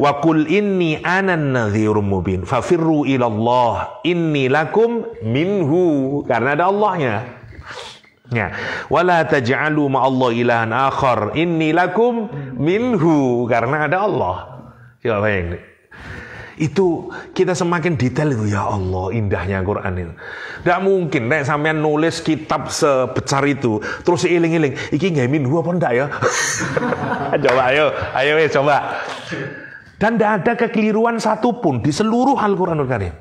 Wa qul inni anan nadhirum mubin. Fafirru ilallah inni lakum minhu. Karena ada Allahnya. Ya. Wala taj'alu Allah ilahan akhar. Inni lakum minhu. Karena ada Allah. Coba bayangin. Itu kita semakin detail itu ya Allah indahnya Quran itu. Tidak mungkin nek sampean nulis kitab sebesar itu terus iling-iling iki nggak minhu apa ndak ya? coba ayo ayo ya coba. Dan tidak ada kekeliruan satupun di seluruh Al-Quranul Karim.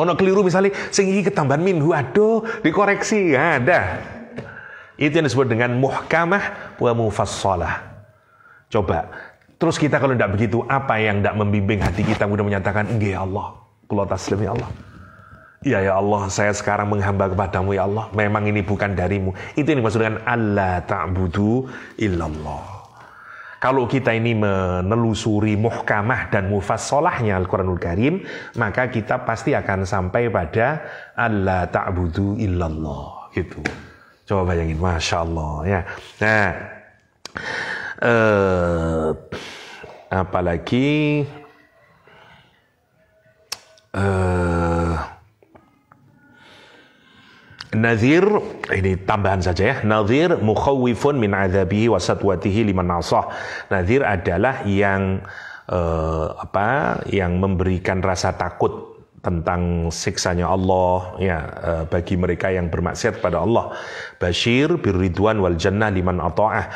Ono keliru misalnya sing iki ketambahan minhu aduh dikoreksi ya ada. Itu yang disebut dengan muhkamah wa mufassalah. Coba Terus kita kalau tidak begitu, apa yang tidak membimbing hati kita mudah menyatakan, Ya Allah, pulau taslim ya Allah. Ya ya Allah, saya sekarang menghamba kepadamu ya Allah. Memang ini bukan darimu. Itu ini dimaksud dengan Allah butuh ilallah. Kalau kita ini menelusuri muhkamah dan mufassalahnya Al-Quranul Karim, maka kita pasti akan sampai pada Allah tak butuh ilallah. Gitu. Coba bayangin, Masya Allah. Ya. Nah, uh, eh, apalagi uh, eh, Nazir, ini tambahan saja ya. Nazir mukhawifun min azabihi wa satwatihi liman nasah. Nazir adalah yang uh, apa? Yang memberikan rasa takut tentang siksanya Allah ya bagi mereka yang bermaksiat kepada Allah. Bashir birridwan wal jannah liman ata'ah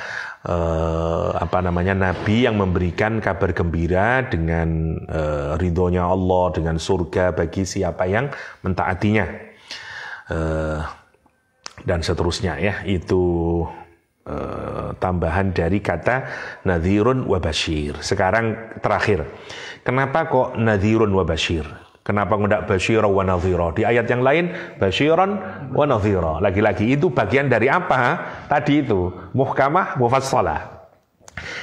eh, apa namanya nabi yang memberikan kabar gembira dengan eh, ridhonya Allah dengan surga bagi siapa yang mentaatinya eh, dan seterusnya ya itu eh, tambahan dari kata nadhirun wa bashir sekarang terakhir kenapa kok nadhirun wa bashir Kenapa nggak basyira wa nadhira? Di ayat yang lain basyiran wa nadhira. Lagi-lagi itu bagian dari apa? Tadi itu muhkamah mufassalah.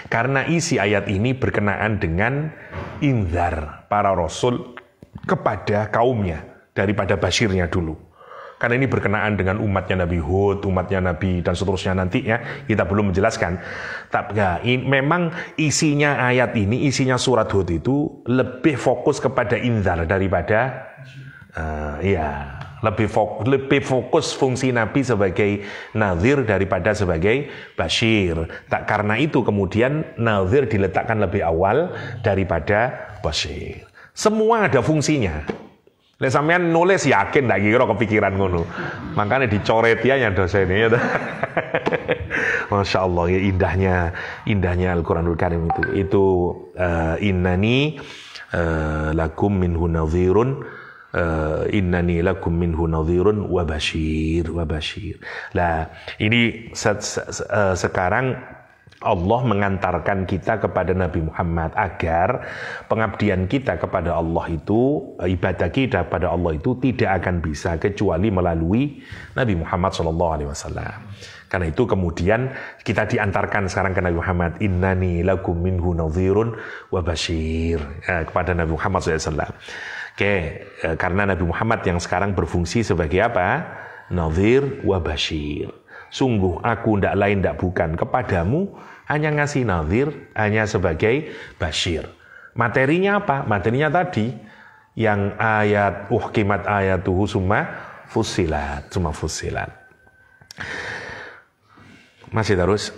Karena isi ayat ini berkenaan dengan inzar para rasul kepada kaumnya daripada basyirnya dulu karena ini berkenaan dengan umatnya Nabi Hud, umatnya Nabi dan seterusnya nanti ya kita belum menjelaskan. Tapi ya, memang isinya ayat ini, isinya surat Hud itu lebih fokus kepada inzar daripada uh, ya lebih fokus, lebih fokus fungsi Nabi sebagai nazir daripada sebagai bashir. Tak karena itu kemudian nazir diletakkan lebih awal daripada bashir. Semua ada fungsinya. Lek sampean nulis yakin lagi kira kepikiran ngono. Makanya dicoret ya yang dosen ya. ya. Masya Allah ya indahnya indahnya Al-Qur'anul Karim itu. Itu uh, innani uh, lakum minhu nadhirun uh, innani lakum minhu nadhirun wa basyir wa basyir. Lah ini se se se uh, sekarang Allah mengantarkan kita kepada Nabi Muhammad agar pengabdian kita kepada Allah itu eh, ibadah kita kepada Allah itu tidak akan bisa kecuali melalui Nabi Muhammad Shallallahu Alaihi Wasallam. Karena itu kemudian kita diantarkan sekarang ke Nabi Muhammad innani lakum minhu nazirun wa bashir eh, kepada Nabi Muhammad SAW. Oke, eh, karena Nabi Muhammad yang sekarang berfungsi sebagai apa? Nazir wa bashir. Sungguh aku ndak lain ndak bukan kepadamu hanya ngasih nazir, hanya sebagai basyir. Materinya apa? Materinya tadi yang ayat uhkimat tuh summa fusilat, summa fusilat. Masih terus.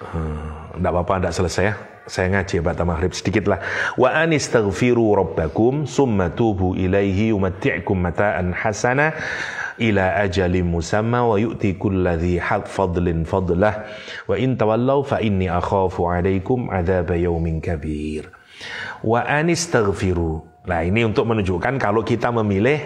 Hmm, apa-apa, ndak selesai ya saya ngaji Bata ya, maghrib sedikit lah. Wa anistaghfiru rabbakum summa tubu ilaihi yumatti'kum mata'an hasana ila ajalim musamma wa yu'ti kulladhi had fadlin fadlah wa in tawallaw fa inni akhafu alaikum adzaba yaumin kabir wa anistaghfiru nah ini untuk menunjukkan kalau kita memilih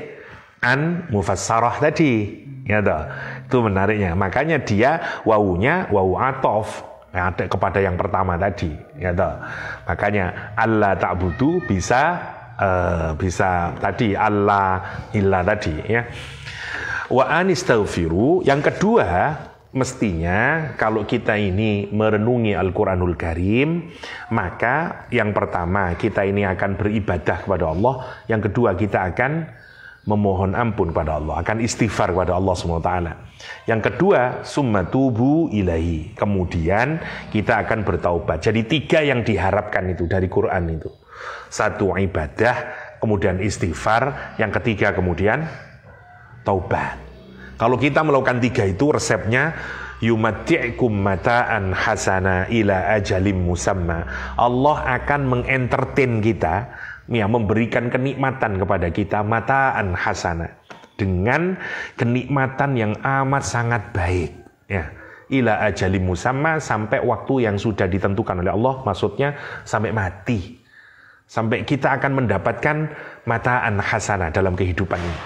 an mufassarah tadi ya toh itu menariknya makanya dia wawunya wawu atof yang nah, ada kepada yang pertama tadi ya toh makanya Allah tak butuh bisa uh, bisa tadi Allah illa tadi ya Wa anistaghfiru. Yang kedua, mestinya kalau kita ini merenungi Al-Quranul Karim, maka yang pertama kita ini akan beribadah kepada Allah, yang kedua kita akan memohon ampun kepada Allah, akan istighfar kepada Allah SWT. Yang kedua, summa tubu ilahi. Kemudian kita akan bertaubat. Jadi tiga yang diharapkan itu dari Quran itu. Satu ibadah, kemudian istighfar, yang ketiga kemudian taubat. Kalau kita melakukan tiga itu resepnya yumati'kum mata'an hasana ila ajalim musamma. Allah akan mengentertain kita, ya memberikan kenikmatan kepada kita mata'an hasana dengan kenikmatan yang amat sangat baik. Ya ila ajali musamma sampai waktu yang sudah ditentukan oleh Allah maksudnya sampai mati sampai kita akan mendapatkan mataan hasanah dalam kehidupan ini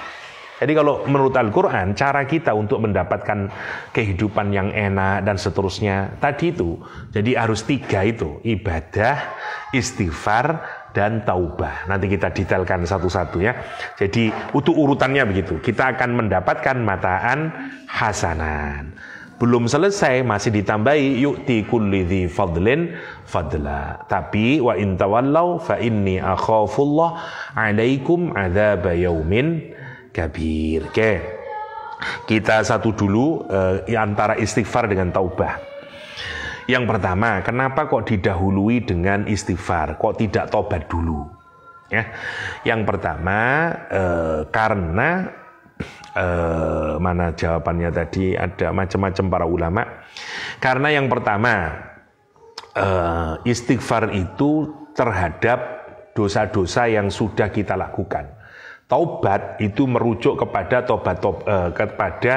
jadi kalau menurut Al-Quran, cara kita untuk mendapatkan kehidupan yang enak dan seterusnya, tadi itu. Jadi harus tiga itu, ibadah, istighfar, dan taubah. Nanti kita detailkan satu-satu ya. Jadi utuh urutannya begitu. Kita akan mendapatkan mataan hasanan. Belum selesai masih ditambahi yu'ti kulli di fadlin fadla. Tapi wa in fa inni akhafullah alaikum adzaba yaumin kabir. Oke. Kita satu dulu eh, antara istighfar dengan taubah. Yang pertama, kenapa kok didahului dengan istighfar? Kok tidak tobat dulu? Ya. Yang pertama, eh, karena eh, mana jawabannya tadi ada macam-macam para ulama. Karena yang pertama, eh, istighfar itu terhadap dosa-dosa yang sudah kita lakukan. Taubat itu merujuk kepada tobat eh, kepada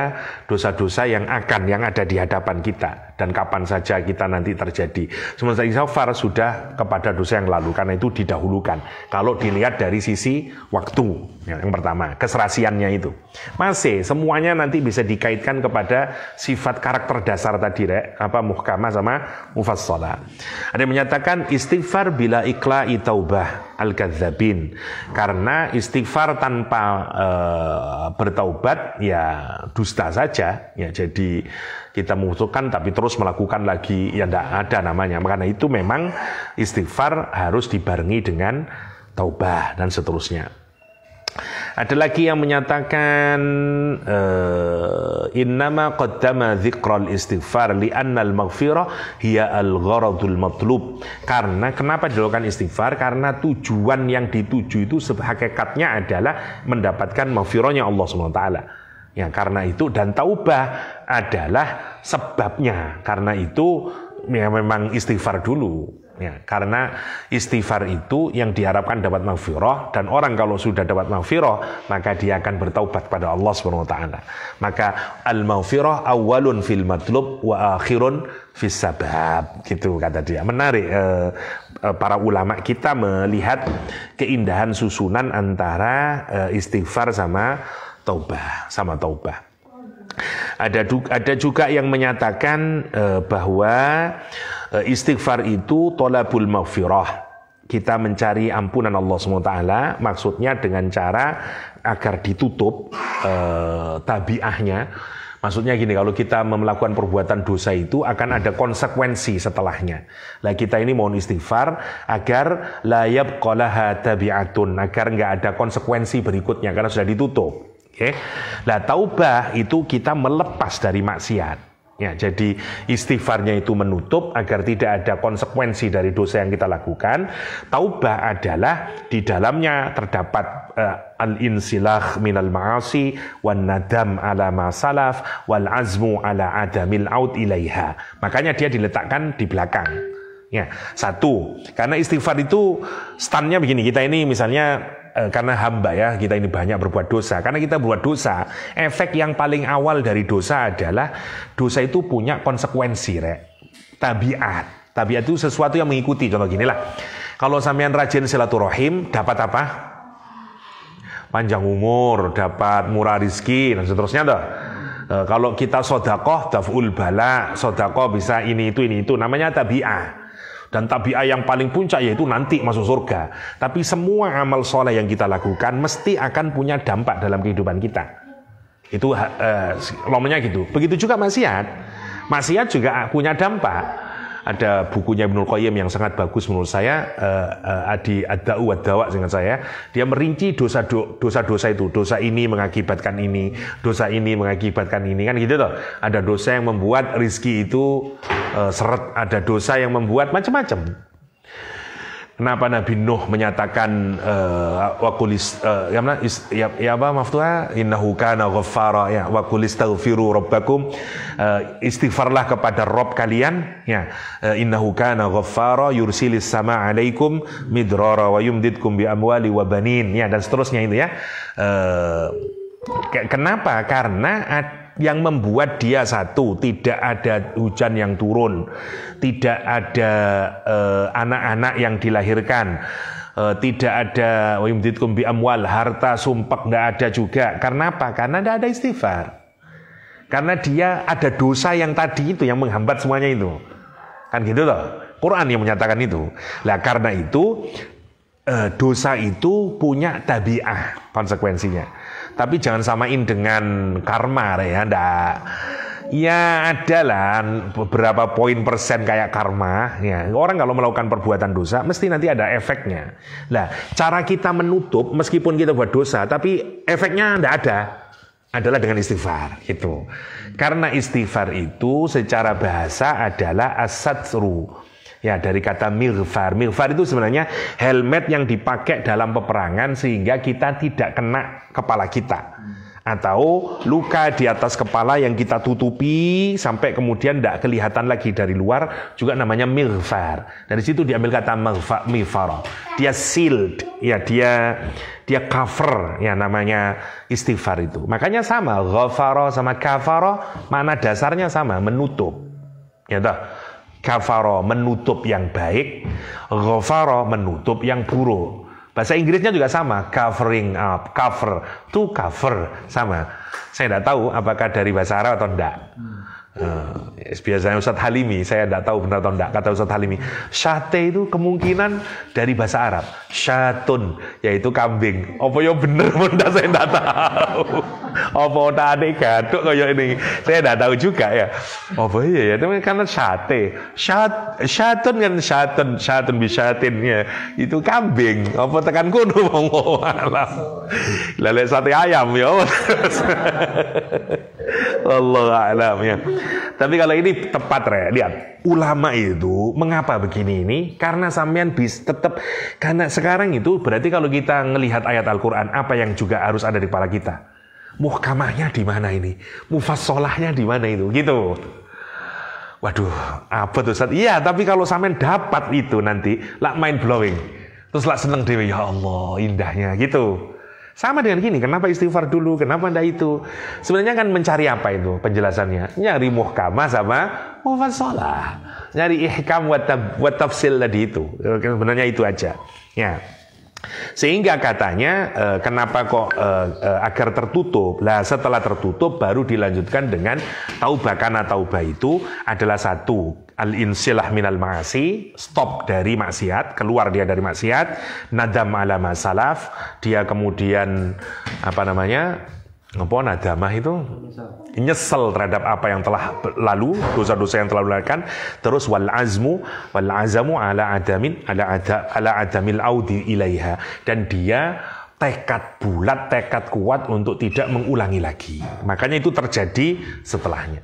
dosa-dosa yang akan yang ada di hadapan kita dan kapan saja kita nanti terjadi. Sementara istighfar sudah kepada dosa yang lalu karena itu didahulukan. Kalau dilihat dari sisi waktu ya, yang pertama, keserasiannya itu. Masih semuanya nanti bisa dikaitkan kepada sifat karakter dasar tadi rek, apa muhkamah sama mufassalah. Ada yang menyatakan istighfar bila itu taubah al-kadzabin. Karena istighfar tanpa uh, bertaubat ya dusta saja. Ya jadi kita membutuhkan tapi terus melakukan lagi ya tidak ada namanya. Karena itu memang istighfar harus dibarengi dengan taubah dan seterusnya. Ada lagi yang menyatakan uh, innama qaddama dzikral istighfar li'annal maghfirah hiya al-gharadul matlub. Karena kenapa dilakukan istighfar? Karena tujuan yang dituju itu hakikatnya adalah mendapatkan maghfirahnya Allah SWT. Ya, karena itu dan taubah adalah sebabnya. Karena itu ya memang istighfar dulu. Ya, karena istighfar itu yang diharapkan dapat maghfirah dan orang kalau sudah dapat maghfirah maka dia akan bertaubat pada Allah Subhanahu wa taala. Maka al maghfirah awalun fil matlub wa akhirun fis sabab. Gitu kata dia. Menarik eh, eh, para ulama kita melihat keindahan susunan antara eh, istighfar sama taubah, sama taubah. Ada ada juga yang menyatakan eh, bahwa Eh, istighfar itu tolabul maghfirah. Kita mencari ampunan Allah SWT, maksudnya dengan cara agar ditutup e, tabiahnya. Maksudnya gini, kalau kita melakukan perbuatan dosa itu akan ada konsekuensi setelahnya. Lah kita ini mohon istighfar agar layab qalaha tabi'atun, agar nggak ada konsekuensi berikutnya karena sudah ditutup. Oke. Okay? Nah, taubah itu kita melepas dari maksiat. Ya, jadi istighfarnya itu menutup agar tidak ada konsekuensi dari dosa yang kita lakukan. Taubah adalah di dalamnya terdapat uh, al-insilah minal ma'asi wal nadam ala masalaf wal azmu ala adamil aud ilaiha. Makanya dia diletakkan di belakang. Ya, satu, karena istighfar itu standnya begini. Kita ini misalnya e, karena hamba ya kita ini banyak berbuat dosa. Karena kita buat dosa, efek yang paling awal dari dosa adalah dosa itu punya konsekuensi, rek. Tabiat. Tabiat itu sesuatu yang mengikuti. Contoh gini lah. Kalau sampean rajin silaturahim, dapat apa? Panjang umur, dapat murah rizki, dan seterusnya. Tuh. Eh, kalau kita sodakoh, daf'ul bala, sodakoh bisa ini itu, ini itu. Namanya tabiat. Dan tabiat yang paling puncak yaitu nanti masuk surga. Tapi semua amal soleh yang kita lakukan mesti akan punya dampak dalam kehidupan kita. Itu uh, eh, lomnya gitu. Begitu juga maksiat. Maksiat juga punya dampak ada bukunya Ibnul Qayyim yang sangat bagus menurut saya eh, eh, Adi ada dau dengan saya dia merinci dosa-dosa dosa itu dosa ini mengakibatkan ini dosa ini mengakibatkan ini kan gitu loh ada dosa yang membuat rizki itu eh, seret ada dosa yang membuat macam-macam Kenapa Nabi Nuh menyatakan uh, eh, wakulis uh, eh, ya, is, ya, ya, ya apa maftuha innahu kana ghaffara ya wakulis taghfiru rabbakum eh, istighfarlah kepada Rob kalian ya uh, innahu kana ghaffara yursilis sama alaikum midrara wa yumdidkum bi amwali wa banin ya dan seterusnya itu ya uh, kenapa karena ada yang membuat dia satu tidak ada hujan yang turun, tidak ada eh, anak-anak uh, yang dilahirkan, uh, tidak ada bi amwal harta sumpek nggak ada juga. Karena apa? Karena tidak ada istighfar. Karena dia ada dosa yang tadi itu yang menghambat semuanya itu. Kan gitu loh. Quran yang menyatakan itu. Lah karena itu uh, dosa itu punya tabiah konsekuensinya tapi jangan samain dengan karma ya, ndak. Ya adalah beberapa poin persen kayak karma ya. Orang kalau melakukan perbuatan dosa mesti nanti ada efeknya. Nah, cara kita menutup meskipun kita buat dosa tapi efeknya tidak ada adalah dengan istighfar gitu. Karena istighfar itu secara bahasa adalah asatru. Ya dari kata milfar. Milfar itu sebenarnya helmet yang dipakai dalam peperangan sehingga kita tidak kena kepala kita. Atau luka di atas kepala yang kita tutupi sampai kemudian tidak kelihatan lagi dari luar juga namanya milfar. Dari situ diambil kata milfar. Dia sealed, ya dia dia cover ya namanya istighfar itu. Makanya sama ghafaro sama kafaro mana dasarnya sama menutup. Ya toh. Kafaro menutup yang baik, ghafaro menutup yang buruk. Bahasa Inggrisnya juga sama, covering up, cover, to cover, sama. Saya tidak tahu apakah dari bahasa Arab atau tidak. Uh, biasanya Ustadz Halimi, saya tidak tahu benar atau tidak, kata Ustadz Halimi. Syate itu kemungkinan dari bahasa Arab. Syatun, yaitu kambing. Apa yang benar pun saya tidak tahu. Apa yang ada gaduk kayak ini. Saya tidak tahu juga ya. Apa iya ya, tapi karena syate. Syat, syatun kan syatun, syatun bisatinnya. Itu kambing. Apa tekan kuno mau alam. Lele sate ayam ya. Allah alam ya. Tapi kalau ini tepat re, lihat. Ulama itu mengapa begini ini? Karena sampean bis tetap karena sekarang itu berarti kalau kita melihat ayat Al-Qur'an apa yang juga harus ada di kepala kita. Muhkamahnya di mana ini? Mufassolahnya di mana itu? Gitu. Waduh, apa tuh Ustaz? Iya, tapi kalau sampean dapat itu nanti, lah mind blowing. Terus lah seneng dewe, ya Allah, indahnya gitu. Sama dengan gini, kenapa istighfar dulu, kenapa anda itu? Sebenarnya kan mencari apa itu penjelasannya? Nyari muhkamah sama mufassalah. Nyari ihkam wa, tab, wa tafsil tadi itu. Sebenarnya itu aja. Ya. Sehingga katanya eh, kenapa kok eh, eh, agar tertutup? Lah setelah tertutup baru dilanjutkan dengan taubah karena taubah itu adalah satu al-insilah minal ma'asi, stop dari maksiat, keluar dia dari maksiat, nadam ala masalaf, dia kemudian apa namanya? ngopo nadamah itu? Nyesel terhadap apa yang telah lalu, dosa-dosa yang telah dilakukan. Terus wal azmu wal azamu ala adamin ala ada, ala adamil audi ilaiha dan dia tekad bulat, tekad kuat untuk tidak mengulangi lagi. Makanya itu terjadi setelahnya.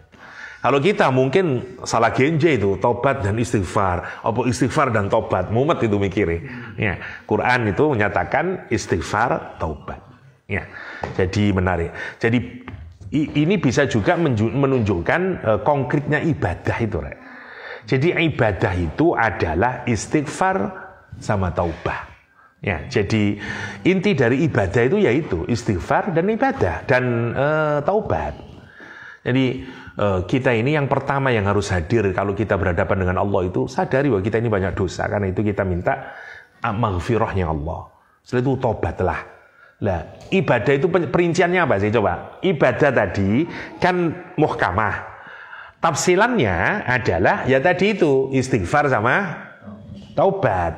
Kalau kita mungkin salah genje itu tobat dan istighfar, apa istighfar dan tobat, mumet itu mikirnya. Ya, Quran itu menyatakan istighfar, tobat. Ya, jadi menarik. Jadi ini bisa juga menunjukkan e, konkretnya ibadah itu, Rek. Jadi ibadah itu adalah istighfar sama taubah. Ya, jadi inti dari ibadah itu yaitu istighfar dan ibadah dan uh, taubat. Jadi Eh, kita ini yang pertama yang harus hadir kalau kita berhadapan dengan Allah itu sadari bahwa kita ini banyak dosa karena itu kita minta maghfirahnya Allah. Setelah itu tobatlah. Lah, ibadah itu perinciannya apa sih coba? Ibadah tadi kan muhkamah. Tafsilannya adalah ya tadi itu istighfar sama taubat.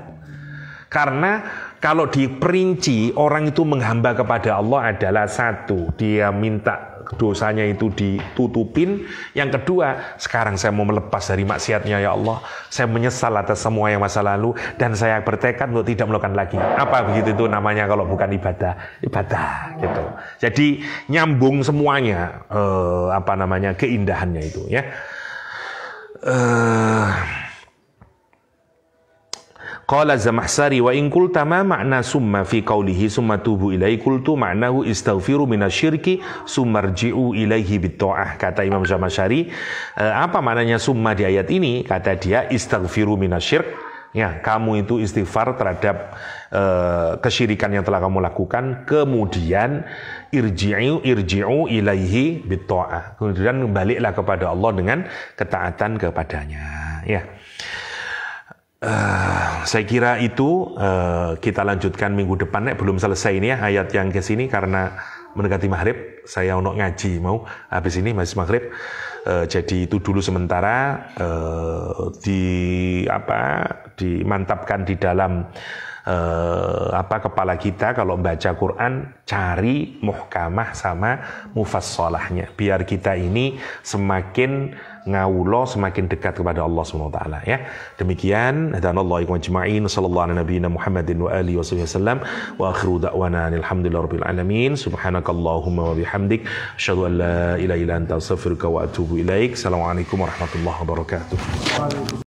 Karena kalau diperinci orang itu menghamba kepada Allah adalah satu, dia minta dosanya itu ditutupin. Yang kedua, sekarang saya mau melepas dari maksiatnya ya Allah. Saya menyesal atas semua yang masa lalu dan saya bertekad untuk tidak melakukan lagi. Apa begitu itu namanya kalau bukan ibadah? Ibadah gitu. Jadi nyambung semuanya eh, apa namanya keindahannya itu ya. Eh Qala Zamahsari wa in qulta ma ma'na summa fi qawlihi summa tubu ilai qultu ma'nahu istaghfiru minasyirki sumarji'u ilaihi bitta'ah kata Imam Zamahsari eh, apa maknanya summa di ayat ini kata dia istaghfiru minasyirk ya kamu itu istighfar terhadap uh, kesyirikan yang telah kamu lakukan kemudian irji'u irji'u ilaihi bitta'ah kemudian baliklah kepada Allah dengan ketaatan kepadanya ya Uh, saya kira itu uh, kita lanjutkan minggu depan nek belum selesai ini ya ayat yang ke sini karena mendekati maghrib saya untuk ngaji mau habis ini masih maghrib uh, jadi itu dulu sementara uh, di apa dimantapkan di dalam uh, apa kepala kita kalau baca Quran cari muhkamah sama mufassalahnya biar kita ini semakin ngawulo semakin dekat kepada Allah Subhanahu wa taala ya. Demikian hadanallahu wa ajma'in sallallahu alaihi nabiyina Muhammadin wa alihi wasallam wa akhiru da'wana alhamdulillahirabbil alamin subhanakallahumma wa bihamdik asyhadu an la ilaha illa anta astaghfiruka wa atubu ilaik. Assalamualaikum warahmatullahi wabarakatuh.